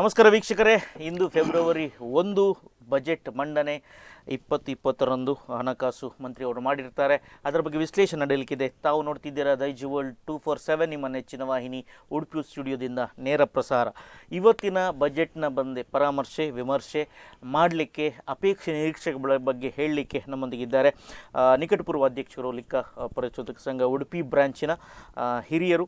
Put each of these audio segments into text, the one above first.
ನಮಸ್ಕಾರ ವೀಕ್ಷಕರೇ ಇಂದು ಫೆಬ್ರವರಿ ಒಂದು ಬಜೆಟ್ ಮಂಡನೆ ಇಪ್ಪತ್ತು ಇಪ್ಪತ್ತರಂದು ಹಣಕಾಸು ಮಂತ್ರಿ ಅವರು ಮಾಡಿರ್ತಾರೆ ಅದರ ಬಗ್ಗೆ ವಿಶ್ಲೇಷಣೆ ನಡೆಯಲಿಕ್ಕಿದೆ ತಾವು ನೋಡ್ತಿದ್ದೀರಾ Daiji world two four seven ನಿಮ್ಮ ನೆಚ್ಚಿನ ವಾಹಿನಿ ಉಡುಪಿ ಸ್ಟುಡಿಯೋದಿಂದ ನೇರ ಪ್ರಸಾರ ಇವತ್ತಿನ ಬಜೆಟ್ನ ಬಂದೆ ಪರಾಮರ್ಶೆ ವಿಮರ್ಶೆ ಮಾಡಲಿಕ್ಕೆ ಅಪೇಕ್ಷೆ ನಿರೀಕ್ಷೆಗಳ ಬಗ್ಗೆ ಹೇಳಲಿಕ್ಕೆ ನಮ್ಮೊಂದಿಗಿದ್ದಾರೆ ನಿಕಟಪೂರ್ವ ಅಧ್ಯಕ್ಷರು ಲಿಕ್ಕ ಪರಿಶೋಧಕ ಸಂಘ ಉಡುಪಿ ಬ್ರಾಂಚಿನ ಹಿರಿಯರು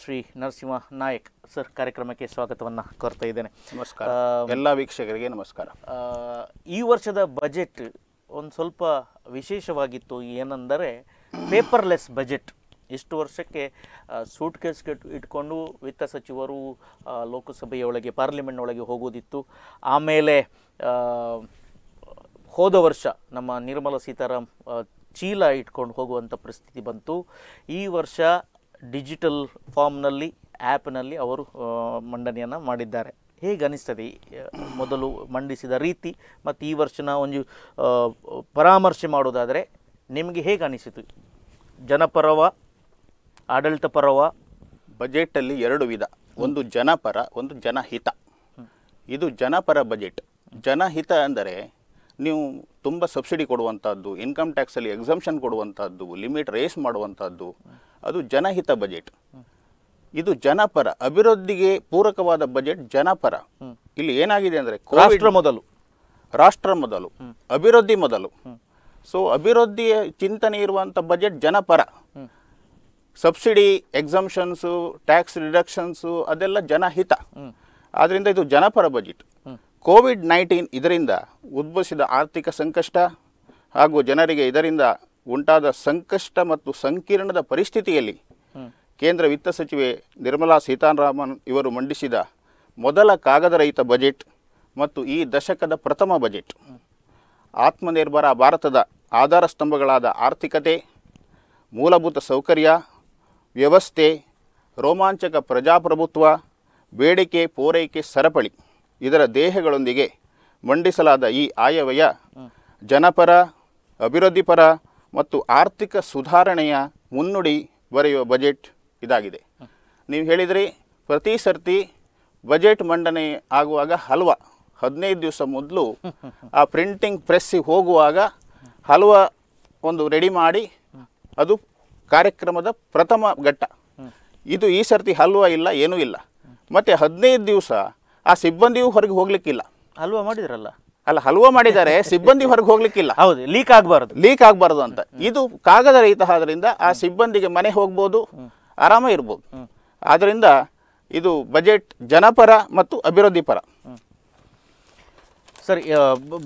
ಶ್ರೀ ನರಸಿಂಹ ನಾಯಕ್ ಸರ್ ಕಾರ್ಯಕ್ರಮಕ್ಕೆ ಸ್ವಾಗತವನ್ನು ಕೋರ್ತಾ ಇದ್ದೇನೆ ನಮಸ್ಕಾರ ಎಲ್ಲ ವೀಕ್ಷಕರಿಗೆ ನಮಸ್ಕಾರ ಈ ವರ್ಷದ ಬಜೆಟ್ ಒಂದು ಸ್ವಲ್ಪ ವಿಶೇಷವಾಗಿತ್ತು ಏನೆಂದರೆ ಪೇಪರ್ಲೆಸ್ ಬಜೆಟ್ ಇಷ್ಟು ವರ್ಷಕ್ಕೆ ಸೂಟ್ ಕೇಸ್ ಇಟ್ಕೊಂಡು ವಿತ್ತ ಸಚಿವರು ಲೋಕಸಭೆಯೊಳಗೆ ಪಾರ್ಲಿಮೆಂಟ್ ಒಳಗೆ ಹೋಗೋದಿತ್ತು ಆಮೇಲೆ ಹೋದ ವರ್ಷ ನಮ್ಮ ನಿರ್ಮಲಾ ಸೀತಾರಾಮ್ ಚೀಲ ಇಟ್ಕೊಂಡು ಹೋಗುವಂಥ ಪರಿಸ್ಥಿತಿ ಬಂತು ಈ ವರ್ಷ ಡಿಜಿಟಲ್ ಫಾರ್ಮ್ನಲ್ಲಿ ಆ್ಯಪ್ನಲ್ಲಿ ಅವರು ಮಂಡನೆಯನ್ನು ಮಾಡಿದ್ದಾರೆ ಹೇಗೆ ಅನ್ನಿಸ್ತದೆ ಮೊದಲು ಮಂಡಿಸಿದ ರೀತಿ ಮತ್ತು ಈ ವರ್ಷನ ಒಂದು ಪರಾಮರ್ಶೆ ಮಾಡೋದಾದರೆ ನಿಮಗೆ ಹೇಗೆ ಅನಿಸಿತು ಜನಪರವ ಆಡಳಿತ ಪರವ ಬಜೆಟಲ್ಲಿ ಎರಡು ವಿಧ ಒಂದು ಜನಪರ ಒಂದು ಜನಹಿತ ಇದು ಜನಪರ ಬಜೆಟ್ ಜನಹಿತ ಅಂದರೆ ನೀವು ತುಂಬ ಸಬ್ಸಿಡಿ ಕೊಡುವಂಥದ್ದು ಇನ್ಕಮ್ ಟ್ಯಾಕ್ಸಲ್ಲಿ ಎಕ್ಸಮ್ಷನ್ ಕೊಡುವಂಥದ್ದು ಲಿಮಿಟ್ ರೇಸ್ ಮಾಡುವಂಥದ್ದು ಅದು ಜನಹಿತ ಬಜೆಟ್ ಇದು ಜನಪರ ಅಭಿವೃದ್ಧಿಗೆ ಪೂರಕವಾದ ಬಜೆಟ್ ಜನಪರ ಇಲ್ಲಿ ಏನಾಗಿದೆ ಅಂದರೆ ರಾಷ್ಟ್ರ ಮೊದಲು ರಾಷ್ಟ್ರ ಮೊದಲು ಅಭಿವೃದ್ಧಿ ಮೊದಲು ಸೊ ಅಭಿವೃದ್ಧಿಯ ಚಿಂತನೆ ಇರುವಂಥ ಬಜೆಟ್ ಜನಪರ ಸಬ್ಸಿಡಿ ಎಕ್ಸಮ್ಷನ್ಸು ಟ್ಯಾಕ್ಸ್ ರಿಡಕ್ಷನ್ಸು ಅದೆಲ್ಲ ಜನಹಿತ ಆದ್ದರಿಂದ ಇದು ಜನಪರ ಬಜೆಟ್ ಕೋವಿಡ್ ನೈನ್ಟೀನ್ ಇದರಿಂದ ಉದ್ಭವಿಸಿದ ಆರ್ಥಿಕ ಸಂಕಷ್ಟ ಹಾಗೂ ಜನರಿಗೆ ಇದರಿಂದ ಉಂಟಾದ ಸಂಕಷ್ಟ ಮತ್ತು ಸಂಕೀರ್ಣದ ಪರಿಸ್ಥಿತಿಯಲ್ಲಿ ಕೇಂದ್ರ ವಿತ್ತ ಸಚಿವೆ ನಿರ್ಮಲಾ ಸೀತಾರಾಮನ್ ಇವರು ಮಂಡಿಸಿದ ಮೊದಲ ಕಾಗದ ರಹಿತ ಬಜೆಟ್ ಮತ್ತು ಈ ದಶಕದ ಪ್ರಥಮ ಬಜೆಟ್ ಆತ್ಮನಿರ್ಭರ ಭಾರತದ ಆಧಾರ ಸ್ತಂಭಗಳಾದ ಆರ್ಥಿಕತೆ ಮೂಲಭೂತ ಸೌಕರ್ಯ ವ್ಯವಸ್ಥೆ ರೋಮಾಂಚಕ ಪ್ರಜಾಪ್ರಭುತ್ವ ಬೇಡಿಕೆ ಪೂರೈಕೆ ಸರಪಳಿ ಇದರ ದೇಹಗಳೊಂದಿಗೆ ಮಂಡಿಸಲಾದ ಈ ಆಯವ್ಯಯ ಜನಪರ ಅಭಿವೃದ್ಧಿಪರ ಮತ್ತು ಆರ್ಥಿಕ ಸುಧಾರಣೆಯ ಮುನ್ನುಡಿ ಬರೆಯುವ ಬಜೆಟ್ ಇದಾಗಿದೆ ನೀವು ಹೇಳಿದ್ರಿ ಪ್ರತಿ ಸರ್ತಿ ಬಜೆಟ್ ಮಂಡನೆ ಆಗುವಾಗ ಹಲ್ವ ಹದಿನೈದು ದಿವಸ ಮೊದಲು ಆ ಪ್ರಿಂಟಿಂಗ್ ಪ್ರೆಸ್ಸಿಗೆ ಹೋಗುವಾಗ ಹಲ್ವ ಒಂದು ರೆಡಿ ಮಾಡಿ ಅದು ಕಾರ್ಯಕ್ರಮದ ಪ್ರಥಮ ಘಟ್ಟ ಇದು ಈ ಸರ್ತಿ ಹಲ್ವ ಇಲ್ಲ ಏನೂ ಇಲ್ಲ ಮತ್ತು ಹದಿನೈದು ದಿವಸ ಆ ಸಿಬ್ಬಂದಿಯು ಹೊರಗೆ ಹೋಗ್ಲಿಕ್ಕಿಲ್ಲ ಹಲ್ವಾ ಮಾಡಿದ್ರಲ್ಲ ಅಲ್ಲ ಹಲ್ವಾ ಮಾಡಿದ್ದಾರೆ ಸಿಬ್ಬಂದಿ ಹೊರಗೆ ಹೋಗ್ಲಿಕ್ಕಿಲ್ಲ ಹೌದು ಲೀಕ್ ಆಗಬಾರ್ದು ಲೀಕ್ ಆಗಬಾರ್ದು ಅಂತ ಇದು ಕಾಗದ ರಹಿತ ಆದ್ರಿಂದ ಆ ಸಿಬ್ಬಂದಿಗೆ ಮನೆ ಹೋಗ್ಬೋದು ಆರಾಮ ಇರ್ಬೋದು ಆದ್ದರಿಂದ ಇದು ಬಜೆಟ್ ಜನಪರ ಮತ್ತು ಅಭಿವೃದ್ಧಿ ಪರ ಸರಿ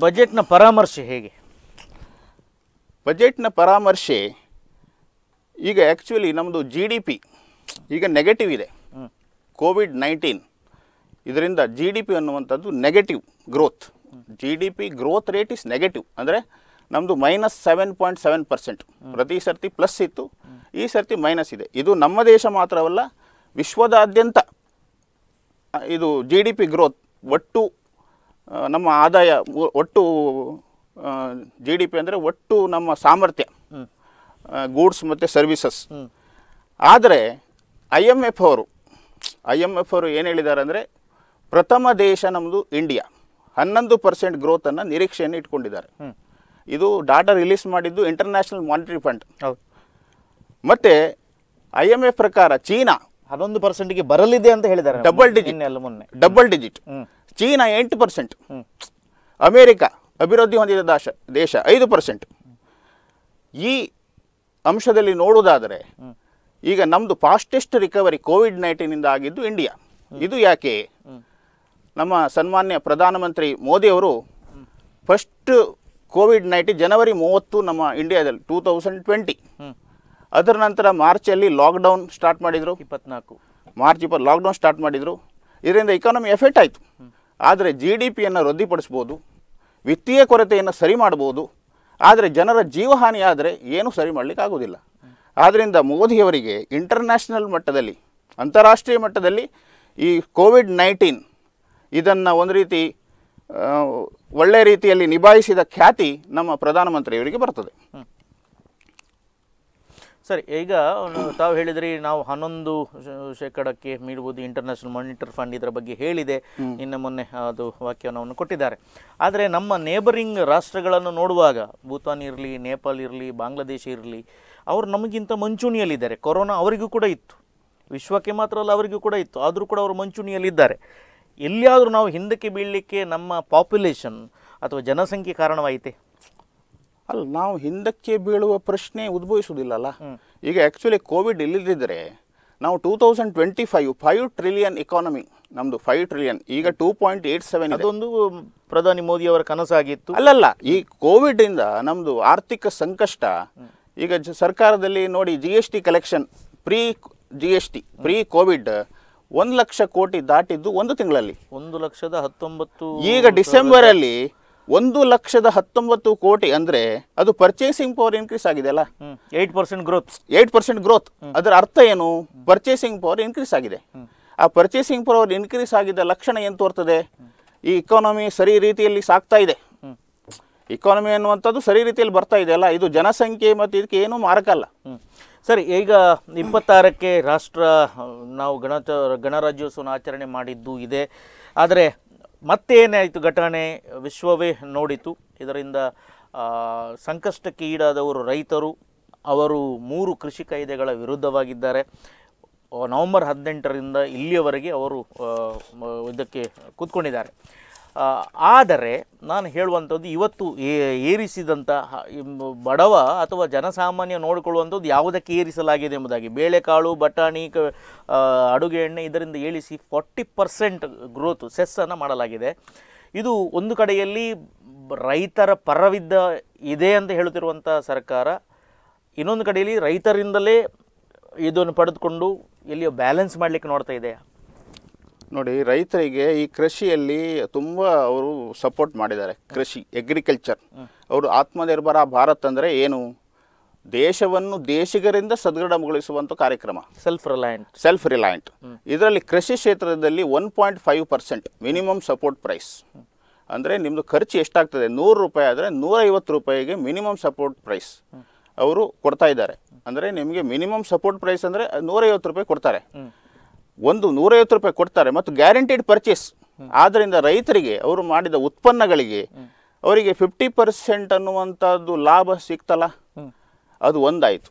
ಬಜೆಟ್ನ ಪರಾಮರ್ಶೆ ಹೇಗೆ ಬಜೆಟ್ನ ಪರಾಮರ್ಶೆ ಈಗ ಆ್ಯಕ್ಚುಲಿ ನಮ್ಮದು ಜಿ ಡಿ ಪಿ ಈಗ ನೆಗೆಟಿವ್ ಇದೆ ಕೋವಿಡ್ ನೈನ್ಟೀನ್ ಇದರಿಂದ ಜಿ ಡಿ ಪಿ ಅನ್ನುವಂಥದ್ದು negative growth G D P growth rate is negative ಅಂದರೆ ನಮ್ಮದು minus seven point seven percent ಪ್ರತಿ ಸರ್ತಿ ಪ್ಲಸ್ ಇತ್ತು ಈ ಸರ್ತಿ ಮೈನಸ್ ಇದೆ ಇದು ನಮ್ಮ ದೇಶ ಮಾತ್ರವಲ್ಲ ವಿಶ್ವದಾದ್ಯಂತ ಇದು ಜಿ ಡಿ ಪಿ ಗ್ರೋತ್ ಒಟ್ಟು ನಮ್ಮ ಆದಾಯ ಒಟ್ಟು ಜಿ ಡಿ ಪಿ ಅಂದರೆ ಒಟ್ಟು ನಮ್ಮ ಸಾಮರ್ಥ್ಯ ಗೂಡ್ಸ್ ಮತ್ತು ಸರ್ವಿಸಸ್ ಆದರೆ ಐ ಎಮ್ ಎಫ್ ಅವರು ಐ ಎಮ್ ಎಫ್ ಅವರು ಏನು ಹೇಳಿದ್ದಾರೆ ಅಂದರೆ ಪ್ರಥಮ ದೇಶ ನಮ್ಮದು ಇಂಡಿಯಾ ಹನ್ನೊಂದು ಪರ್ಸೆಂಟ್ ಅನ್ನ ನಿರೀಕ್ಷೆಯನ್ನು ಇಟ್ಕೊಂಡಿದ್ದಾರೆ ಇದು ಡಾಟಾ ರಿಲೀಸ್ ಮಾಡಿದ್ದು ಇಂಟರ್ನ್ಯಾಷನಲ್ ಮಾನಿಟರಿ ಫಂಡ್ ಮತ್ತೆ ಐ ಎಮ್ ಎಫ್ ಪ್ರಕಾರ ಚೀನಾ ಹನ್ನೊಂದು ಪರ್ಸೆಂಟ್ಗೆ ಬರಲಿದೆ ಅಂತ ಹೇಳಿದ್ದಾರೆ ಡಬಲ್ ಡಿಜಿಟ್ ಮೊನ್ನೆ ಡಬಲ್ ಡಿಜಿಟ್ ಚೀನಾ ಎಂಟು ಪರ್ಸೆಂಟ್ ಅಮೇರಿಕ ಅಭಿವೃದ್ಧಿ ಹೊಂದಿದ ದೇಶ ದೇಶ ಐದು ಪರ್ಸೆಂಟ್ ಈ ಅಂಶದಲ್ಲಿ ನೋಡುವುದಾದರೆ ಈಗ ನಮ್ಮದು ಫಾಸ್ಟೆಸ್ಟ್ ರಿಕವರಿ ಕೋವಿಡ್ ನೈನ್ಟೀನಿಂದ ಆಗಿದ್ದು ಇಂಡಿಯಾ ಇದು ಯಾಕೆ ನಮ್ಮ ಸನ್ಮಾನ್ಯ ಪ್ರಧಾನಮಂತ್ರಿ ಮೋದಿಯವರು ಫಸ್ಟ್ ಕೋವಿಡ್ ನೈನ್ಟೀನ್ ಜನವರಿ ಮೂವತ್ತು ನಮ್ಮ ಇಂಡಿಯಾದಲ್ಲಿ ಟೂ ತೌಸಂಡ್ ಟ್ವೆಂಟಿ ಅದರ ನಂತರ ಮಾರ್ಚಲ್ಲಿ ಲಾಕ್ಡೌನ್ ಸ್ಟಾರ್ಟ್ ಮಾಡಿದರು ಇಪ್ಪತ್ನಾಲ್ಕು ಮಾರ್ಚ್ ಇಪ್ಪತ್ತು ಲಾಕ್ಡೌನ್ ಸ್ಟಾರ್ಟ್ ಮಾಡಿದರು ಇದರಿಂದ ಇಕಾನಮಿ ಎಫೆಕ್ಟ್ ಆಯಿತು ಆದರೆ ಜಿ ಡಿ ಪಿಯನ್ನು ರದ್ದುಪಡಿಸ್ಬೋದು ವಿತ್ತೀಯ ಕೊರತೆಯನ್ನು ಸರಿ ಮಾಡ್ಬೋದು ಆದರೆ ಜನರ ಜೀವಹಾನಿ ಆದರೆ ಏನೂ ಸರಿ ಮಾಡಲಿಕ್ಕೆ ಆದ್ದರಿಂದ ಮೋದಿಯವರಿಗೆ ಇಂಟರ್ನ್ಯಾಷನಲ್ ಮಟ್ಟದಲ್ಲಿ ಅಂತಾರಾಷ್ಟ್ರೀಯ ಮಟ್ಟದಲ್ಲಿ ಈ ಕೋವಿಡ್ ನೈನ್ಟೀನ್ ಇದನ್ನು ಒಂದು ರೀತಿ ಒಳ್ಳೆ ರೀತಿಯಲ್ಲಿ ನಿಭಾಯಿಸಿದ ಖ್ಯಾತಿ ನಮ್ಮ ಪ್ರಧಾನಮಂತ್ರಿಯವರಿಗೆ ಬರ್ತದೆ ಸರಿ ಈಗ ತಾವು ಹೇಳಿದ್ರಿ ನಾವು ಹನ್ನೊಂದು ಶೇಕಡಕ್ಕೆ ಮೀಡಬಹುದು ಇಂಟರ್ನ್ಯಾಷನಲ್ ಮಾನಿಟರ್ ಫಂಡ್ ಇದರ ಬಗ್ಗೆ ಹೇಳಿದೆ ನಿನ್ನೆ ಮೊನ್ನೆ ಅದು ವಾಕ್ಯವನ್ನು ಕೊಟ್ಟಿದ್ದಾರೆ ಆದರೆ ನಮ್ಮ ನೇಬರಿಂಗ್ ರಾಷ್ಟ್ರಗಳನ್ನು ನೋಡುವಾಗ ಭೂತಾನ್ ಇರಲಿ ನೇಪಾಲ್ ಇರಲಿ ಬಾಂಗ್ಲಾದೇಶ ಇರಲಿ ಅವರು ನಮಗಿಂತ ಮಂಚೂಣಿಯಲ್ಲಿದ್ದಾರೆ ಕೊರೋನಾ ಅವರಿಗೂ ಕೂಡ ಇತ್ತು ವಿಶ್ವಕ್ಕೆ ಮಾತ್ರ ಅಲ್ಲ ಅವರಿಗೂ ಕೂಡ ಇತ್ತು ಆದರೂ ಕೂಡ ಅವರು ಮಂಚೂಣಿಯಲ್ಲಿದ್ದಾರೆ ಎಲ್ಲಿಯಾದರೂ ನಾವು ಹಿಂದಕ್ಕೆ ಬೀಳಲಿಕ್ಕೆ ನಮ್ಮ ಪಾಪ್ಯುಲೇಷನ್ ಅಥವಾ ಜನಸಂಖ್ಯೆ ಕಾರಣವಾಯಿತೆ ಅಲ್ಲ ನಾವು ಹಿಂದಕ್ಕೆ ಬೀಳುವ ಪ್ರಶ್ನೆ ಉದ್ಭವಿಸುವುದಿಲ್ಲಲ್ಲ ಈಗ ಆ್ಯಕ್ಚುಲಿ ಕೋವಿಡ್ ಇಲ್ಲದಿದ್ದರೆ ನಾವು two thousand twenty five five trillion economy ನಮ್ಮದು ಫೈವ್ ಟ್ರಿಲಿಯನ್ ಈಗ ಟೂ ಪಾಯಿಂಟ್ ಏಯ್ಟ್ ಸೆವೆನ್ ಅದೊಂದು ಪ್ರಧಾನಿ ಮೋದಿ ಅವರ ಕನಸಾಗಿತ್ತು ಅಲ್ಲಲ್ಲ ಈ ಕೋವಿಡಿಂದ ನಮ್ಮದು ಆರ್ಥಿಕ ಸಂಕಷ್ಟ ಈಗ ಸರ್ಕಾರದಲ್ಲಿ ನೋಡಿ G S T collection pre G S T pre Covid ಒಂದು ಲಕ್ಷ ಕೋಟಿ ದಾಟಿದ್ದು ಒಂದು ತಿಂಗಳಲ್ಲಿ ಒಂದು ಲಕ್ಷದ ಹತ್ತೊಂಬತ್ತು ಈಗ ಡಿಸೆಂಬರ್ ಅಲ್ಲಿ ಒಂದು ಲಕ್ಷದ ಹತ್ತೊಂಬತ್ತು ಕೋಟಿ ಅಂದ್ರೆ ಅದು ಪರ್ಚೇಸಿಂಗ್ ಪವರ್ ಇನ್ಕ್ರೀಸ್ ಆಗಿದೆ ಅಲ್ಲ eight percent growth eight percent growth ಅದರ ಅರ್ಥ ಏನು ಪರ್ಚೇಸಿಂಗ್ ಪವರ್ ಇನ್ಕ್ರೀಸ್ ಆಗಿದೆ ಆ ಪರ್ಚೇಸಿಂಗ್ ಪವರ್ ಇನ್ಕ್ರೀಸ್ ಆಗಿದ್ದ ಲಕ್ಷಣ ಏನು ತೋರ್ತದೆ ಈ ಇಕಾನಮಿ ಸರಿ ರೀತಿಯಲ್ಲಿ ಸಾಕ್ತಾ ಇದೆ ಇಕಾನಮಿ ಅನ್ನುವಂಥದ್ದು ಸರಿ ರೀತಿಯಲ್ಲಿ ಬರ್ತಾ ಇದೆ ಅಲ್ಲ ಇದು ಜನಸಂಖ್ಯೆ ಮತ್ತು ಇದಕ್ಕೆ ಏನೂ ಮಾರಕಲ್ಲ ಸರಿ ಈಗ ಇಪ್ಪತ್ತಾರಕ್ಕೆ ರಾಷ್ಟ್ರ ನಾವು ಗಣ ಗಣರಾಜ್ಯೋತ್ಸವ ಆಚರಣೆ ಮಾಡಿದ್ದು ಇದೆ ಆದರೆ ಮತ್ತೇನಾಯಿತು ಘಟನೆ ವಿಶ್ವವೇ ನೋಡಿತು ಇದರಿಂದ ಸಂಕಷ್ಟಕ್ಕೆ ಈಡಾದವರು ರೈತರು ಅವರು ಮೂರು ಕೃಷಿ ಕಾಯ್ದೆಗಳ ವಿರುದ್ಧವಾಗಿದ್ದಾರೆ ನವೆಂಬರ್ ಹದಿನೆಂಟರಿಂದ ಇಲ್ಲಿಯವರೆಗೆ ಅವರು ಇದಕ್ಕೆ ಕೂತ್ಕೊಂಡಿದ್ದಾರೆ ಆದರೆ ನಾನು ಹೇಳುವಂಥದ್ದು ಇವತ್ತು ಏರಿಸಿದಂಥ ಬಡವ ಅಥವಾ ಜನಸಾಮಾನ್ಯ ನೋಡಿಕೊಳ್ಳುವಂಥದ್ದು ಯಾವುದಕ್ಕೆ ಏರಿಸಲಾಗಿದೆ ಎಂಬುದಾಗಿ ಬೇಳೆಕಾಳು ಬಟಾಣಿ ಕ ಅಡುಗೆ ಎಣ್ಣೆ ಇದರಿಂದ ಏಳಿಸಿ ಫಾರ್ಟಿ ಪರ್ಸೆಂಟ್ ಗ್ರೋತ್ ಸೆಸ್ಸನ್ನು ಮಾಡಲಾಗಿದೆ ಇದು ಒಂದು ಕಡೆಯಲ್ಲಿ ರೈತರ ಪರವಿದ್ದ ಇದೆ ಅಂತ ಹೇಳುತ್ತಿರುವಂಥ ಸರ್ಕಾರ ಇನ್ನೊಂದು ಕಡೆಯಲ್ಲಿ ರೈತರಿಂದಲೇ ಇದನ್ನು ಪಡೆದುಕೊಂಡು ಎಲ್ಲಿಯೋ ಬ್ಯಾಲೆನ್ಸ್ ಮಾಡಲಿಕ್ಕೆ ನೋಡ್ತಾ ಇದೆ ನೋಡಿ ರೈತರಿಗೆ ಈ ಕೃಷಿಯಲ್ಲಿ ತುಂಬ ಅವರು ಸಪೋರ್ಟ್ ಮಾಡಿದ್ದಾರೆ ಕೃಷಿ ಎಗ್ರಿಕಲ್ಚರ್ ಅವರು ಆತ್ಮನಿರ್ಭರ ಭಾರತ್ ಅಂದರೆ ಏನು ದೇಶವನ್ನು ದೇಶಿಗರಿಂದ ಸದೃಢಗೊಳಿಸುವಂಥ ಕಾರ್ಯಕ್ರಮ ಸೆಲ್ಫ್ ರಿಲಯಂಟ್ ಸೆಲ್ಫ್ ರಿಲಯಂಟ್ ಇದರಲ್ಲಿ ಕೃಷಿ ಕ್ಷೇತ್ರದಲ್ಲಿ one point five percent minimum support price ಅಂದರೆ ನಿಮ್ಮದು ಖರ್ಚು ಎಷ್ಟಾಗ್ತದೆ ನೂರು ರೂಪಾಯಿ ಆದರೆ ನೂರೈವತ್ತು ರೂಪಾಯಿಗೆ ಮಿನಿಮಮ್ ಸಪೋರ್ಟ್ ಪ್ರೈಸ್ ಅವರು ಕೊಡ್ತಾ ಇದ್ದಾರೆ ಅಂದರೆ ನಿಮಗೆ ಮಿನಿಮಮ್ ಸಪೋರ್ಟ್ ಪ್ರೈಸ್ ಅಂದರೆ ನೂರೈವತ್ತು ರೂಪಾಯಿ ಕೊಡ್ತಾರೆ ಒಂದು ನೂರೈವತ್ತು ರೂಪಾಯಿ ಕೊಡ್ತಾರೆ ಮತ್ತು ಗ್ಯಾರಂಟಿಡ್ ಪರ್ಚೇಸ್ ಆದ್ದರಿಂದ ರೈತರಿಗೆ ಅವರು ಮಾಡಿದ ಉತ್ಪನ್ನಗಳಿಗೆ ಅವರಿಗೆ ಫಿಫ್ಟಿ ಪರ್ಸೆಂಟ್ ಅನ್ನುವಂಥದ್ದು ಲಾಭ ಸಿಗ್ತಲ್ಲ ಅದು ಒಂದಾಯಿತು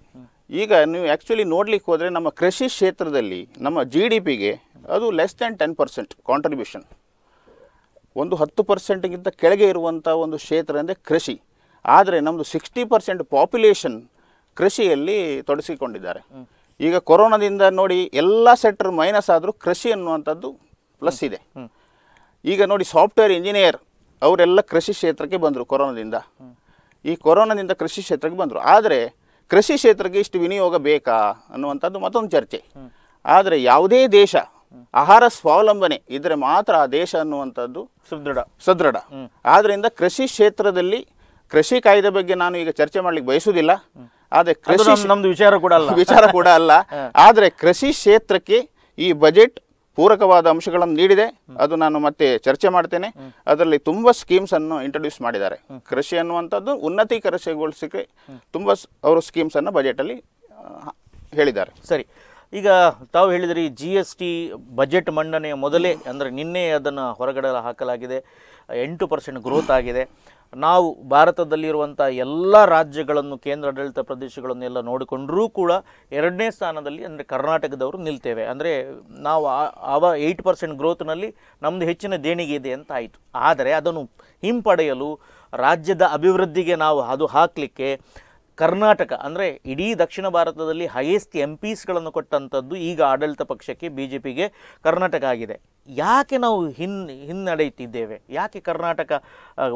ಈಗ ನೀವು ಆ್ಯಕ್ಚುಲಿ ನೋಡ್ಲಿಕ್ಕೆ ಹೋದರೆ ನಮ್ಮ ಕೃಷಿ ಕ್ಷೇತ್ರದಲ್ಲಿ ನಮ್ಮ ಜಿ ಡಿ ಪಿಗೆ ಅದು less than ten percent contribution ಒಂದು ಹತ್ತು ಪರ್ಸೆಂಟ್ಗಿಂತ ಕೆಳಗೆ ಇರುವಂಥ ಒಂದು ಕ್ಷೇತ್ರ ಅಂದರೆ ಕೃಷಿ ಆದರೆ ನಮ್ಮದು ಸಿಕ್ಸ್ಟಿ ಪರ್ಸೆಂಟ್ ಪಾಪ್ಯುಲೇಷನ್ ಕೃಷಿಯಲ್ಲಿ ತೊಡಸಿಕೊಂಡಿದ್ದಾರೆ ಈಗ ಕೊರೋನಾದಿಂದ ನೋಡಿ ಎಲ್ಲ ಸೆಕ್ಟರ್ ಮೈನಸ್ ಆದರೂ ಕೃಷಿ ಅನ್ನುವಂಥದ್ದು ಪ್ಲಸ್ ಇದೆ ಈಗ ನೋಡಿ ಸಾಫ್ಟ್ವೇರ್ ಇಂಜಿನಿಯರ್ ಅವರೆಲ್ಲ ಕೃಷಿ ಕ್ಷೇತ್ರಕ್ಕೆ ಬಂದರು ಕೊರೋನಾದಿಂದ ಈ ಕೊರೋನಾದಿಂದ ಕೃಷಿ ಕ್ಷೇತ್ರಕ್ಕೆ ಬಂದರು ಆದರೆ ಕೃಷಿ ಕ್ಷೇತ್ರಕ್ಕೆ ಇಷ್ಟು ವಿನಿಯೋಗ ಬೇಕಾ ಅನ್ನುವಂಥದ್ದು ಮತ್ತೊಂದು ಚರ್ಚೆ ಆದರೆ ಯಾವುದೇ ದೇಶ ಆಹಾರ ಸ್ವಾವಲಂಬನೆ ಇದ್ರೆ ಮಾತ್ರ ಆ ದೇಶ ಅನ್ನುವಂಥದ್ದು ಸದೃಢ ಸದೃಢ ಆದ್ದರಿಂದ ಕೃಷಿ ಕ್ಷೇತ್ರದಲ್ಲಿ ಕೃಷಿ ಕಾಯ್ದೆ ಬಗ್ಗೆ ನಾನು ಈಗ ಚರ್ಚೆ ಮಾಡ್ಲಿಕ್ಕೆ ಬಯಸುವುದಿಲ್ಲ ಆದರೆ ಕೃಷಿ ನಮ್ದು ವಿಚಾರ ಕೂಡ ಅಲ್ಲ ವಿಚಾರ ಕೂಡ ಅಲ್ಲ ಆದರೆ ಕೃಷಿ ಕ್ಷೇತ್ರಕ್ಕೆ ಈ ಬಜೆಟ್ ಪೂರಕವಾದ ಅಂಶಗಳನ್ನು ನೀಡಿದೆ ಅದು ನಾನು ಮತ್ತೆ ಚರ್ಚೆ ಮಾಡ್ತೇನೆ ಅದರಲ್ಲಿ ತುಂಬ ಸ್ಕೀಮ್ಸ್ ಅನ್ನು ಇಂಟ್ರೊಡ್ಯೂಸ್ ಮಾಡಿದ್ದಾರೆ ಕೃಷಿ ಅನ್ನುವಂಥದ್ದು ಉನ್ನತೀಕರಣಗೊಳಿಸಕ್ಕೆ ತುಂಬ ಅವರು ಸ್ಕೀಮ್ಸ್ ಅನ್ನು ಬಜೆಟಲ್ಲಿ ಹೇಳಿದ್ದಾರೆ ಸರಿ ಈಗ ತಾವು ಹೇಳಿದ್ರಿ ಜಿ ಎಸ್ ಟಿ ಬಜೆಟ್ ಮಂಡನೆಯ ಮೊದಲೇ ಅಂದರೆ ನಿನ್ನೆ ಅದನ್ನು ಹೊರಗಡೆ ಹಾಕಲಾಗಿದೆ ಎಂಟು ಪರ್ಸೆಂಟ್ ಗ್ರೋತ್ ಆಗಿದೆ ನಾವು ಭಾರತದಲ್ಲಿರುವಂಥ ಎಲ್ಲ ರಾಜ್ಯಗಳನ್ನು ಕೇಂದ್ರಾಡಳಿತ ಪ್ರದೇಶಗಳನ್ನೆಲ್ಲ ನೋಡಿಕೊಂಡರೂ ಕೂಡ ಎರಡನೇ ಸ್ಥಾನದಲ್ಲಿ ಅಂದರೆ ಕರ್ನಾಟಕದವರು ನಿಲ್ತೇವೆ ಅಂದರೆ ನಾವು ಅವ ಏಯ್ಟ್ ಪರ್ಸೆಂಟ್ ಗ್ರೋತ್ನಲ್ಲಿ ನಮ್ಮದು ಹೆಚ್ಚಿನ ದೇಣಿಗೆ ಇದೆ ಅಂತ ಆಯಿತು ಆದರೆ ಅದನ್ನು ಹಿಂಪಡೆಯಲು ರಾಜ್ಯದ ಅಭಿವೃದ್ಧಿಗೆ ನಾವು ಅದು ಹಾಕಲಿಕ್ಕೆ ಕರ್ನಾಟಕ ಅಂದರೆ ಇಡೀ ದಕ್ಷಿಣ ಭಾರತದಲ್ಲಿ ಹೈಯೆಸ್ಟ್ ಎಂ ಪೀಸ್ಗಳನ್ನು ಕೊಟ್ಟಂಥದ್ದು ಈಗ ಆಡಳಿತ ಪಕ್ಷಕ್ಕೆ ಬಿ ಜೆ ಪಿಗೆ ಕರ್ನಾಟಕ ಆಗಿದೆ ಯಾಕೆ ನಾವು ಹಿನ್ ಹಿನ್ನಡೆಯುತ್ತಿದ್ದೇವೆ ಯಾಕೆ ಕರ್ನಾಟಕ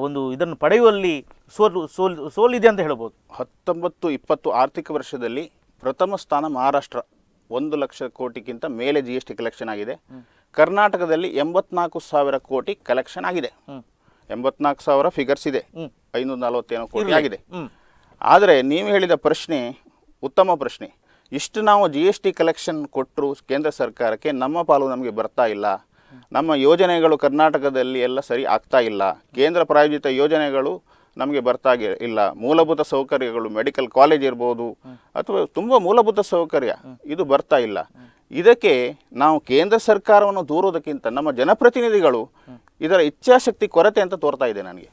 ಒಂದು ಇದನ್ನು ಪಡೆಯುವಲ್ಲಿ ಸೋಲು ಸೋಲ್ ಸೋಲಿದೆ ಅಂತ ಹೇಳ್ಬೋದು ಹತ್ತೊಂಬತ್ತು ಇಪ್ಪತ್ತು ಆರ್ಥಿಕ ವರ್ಷದಲ್ಲಿ ಪ್ರಥಮ ಸ್ಥಾನ ಮಹಾರಾಷ್ಟ್ರ ಒಂದು ಲಕ್ಷ ಕೋಟಿಗಿಂತ ಮೇಲೆ ಜಿ ಎಸ್ ಟಿ ಕಲೆಕ್ಷನ್ ಆಗಿದೆ ಕರ್ನಾಟಕದಲ್ಲಿ ಎಂಬತ್ನಾಲ್ಕು ಸಾವಿರ ಕೋಟಿ ಕಲೆಕ್ಷನ್ ಆಗಿದೆ ಎಂಬತ್ನಾಲ್ಕು ಸಾವಿರ ಫಿಗರ್ಸ್ ಇದೆ ಐನೂರ ನಲವತ್ತೇನೋ ಕೋಟಿ ಆಗಿದೆ ಆದರೆ ನೀವು ಹೇಳಿದ ಪ್ರಶ್ನೆ ಉತ್ತಮ ಪ್ರಶ್ನೆ ಇಷ್ಟು ನಾವು ಜಿ ಎಸ್ ಟಿ ಕಲೆಕ್ಷನ್ ಕೊಟ್ಟರು ಕೇಂದ್ರ ಸರ್ಕಾರಕ್ಕೆ ನಮ್ಮ ಪಾಲು ನಮಗೆ ಬರ್ತಾ ಇಲ್ಲ ನಮ್ಮ ಯೋಜನೆಗಳು ಕರ್ನಾಟಕದಲ್ಲಿ ಎಲ್ಲ ಸರಿ ಆಗ್ತಾ ಇಲ್ಲ ಕೇಂದ್ರ ಪ್ರಾಯೋಜಿತ ಯೋಜನೆಗಳು ನಮಗೆ ಬರ್ತಾ ಇಲ್ಲ ಮೂಲಭೂತ ಸೌಕರ್ಯಗಳು ಮೆಡಿಕಲ್ ಕಾಲೇಜ್ ಇರ್ಬೋದು ಅಥವಾ ತುಂಬ ಮೂಲಭೂತ ಸೌಕರ್ಯ ಇದು ಬರ್ತಾ ಇಲ್ಲ ಇದಕ್ಕೆ ನಾವು ಕೇಂದ್ರ ಸರ್ಕಾರವನ್ನು ದೂರೋದಕ್ಕಿಂತ ನಮ್ಮ ಜನಪ್ರತಿನಿಧಿಗಳು ಇದರ ಇಚ್ಛಾಶಕ್ತಿ ಕೊರತೆ ಅಂತ ತೋರ್ತಾ ಇದೆ ನನಗೆ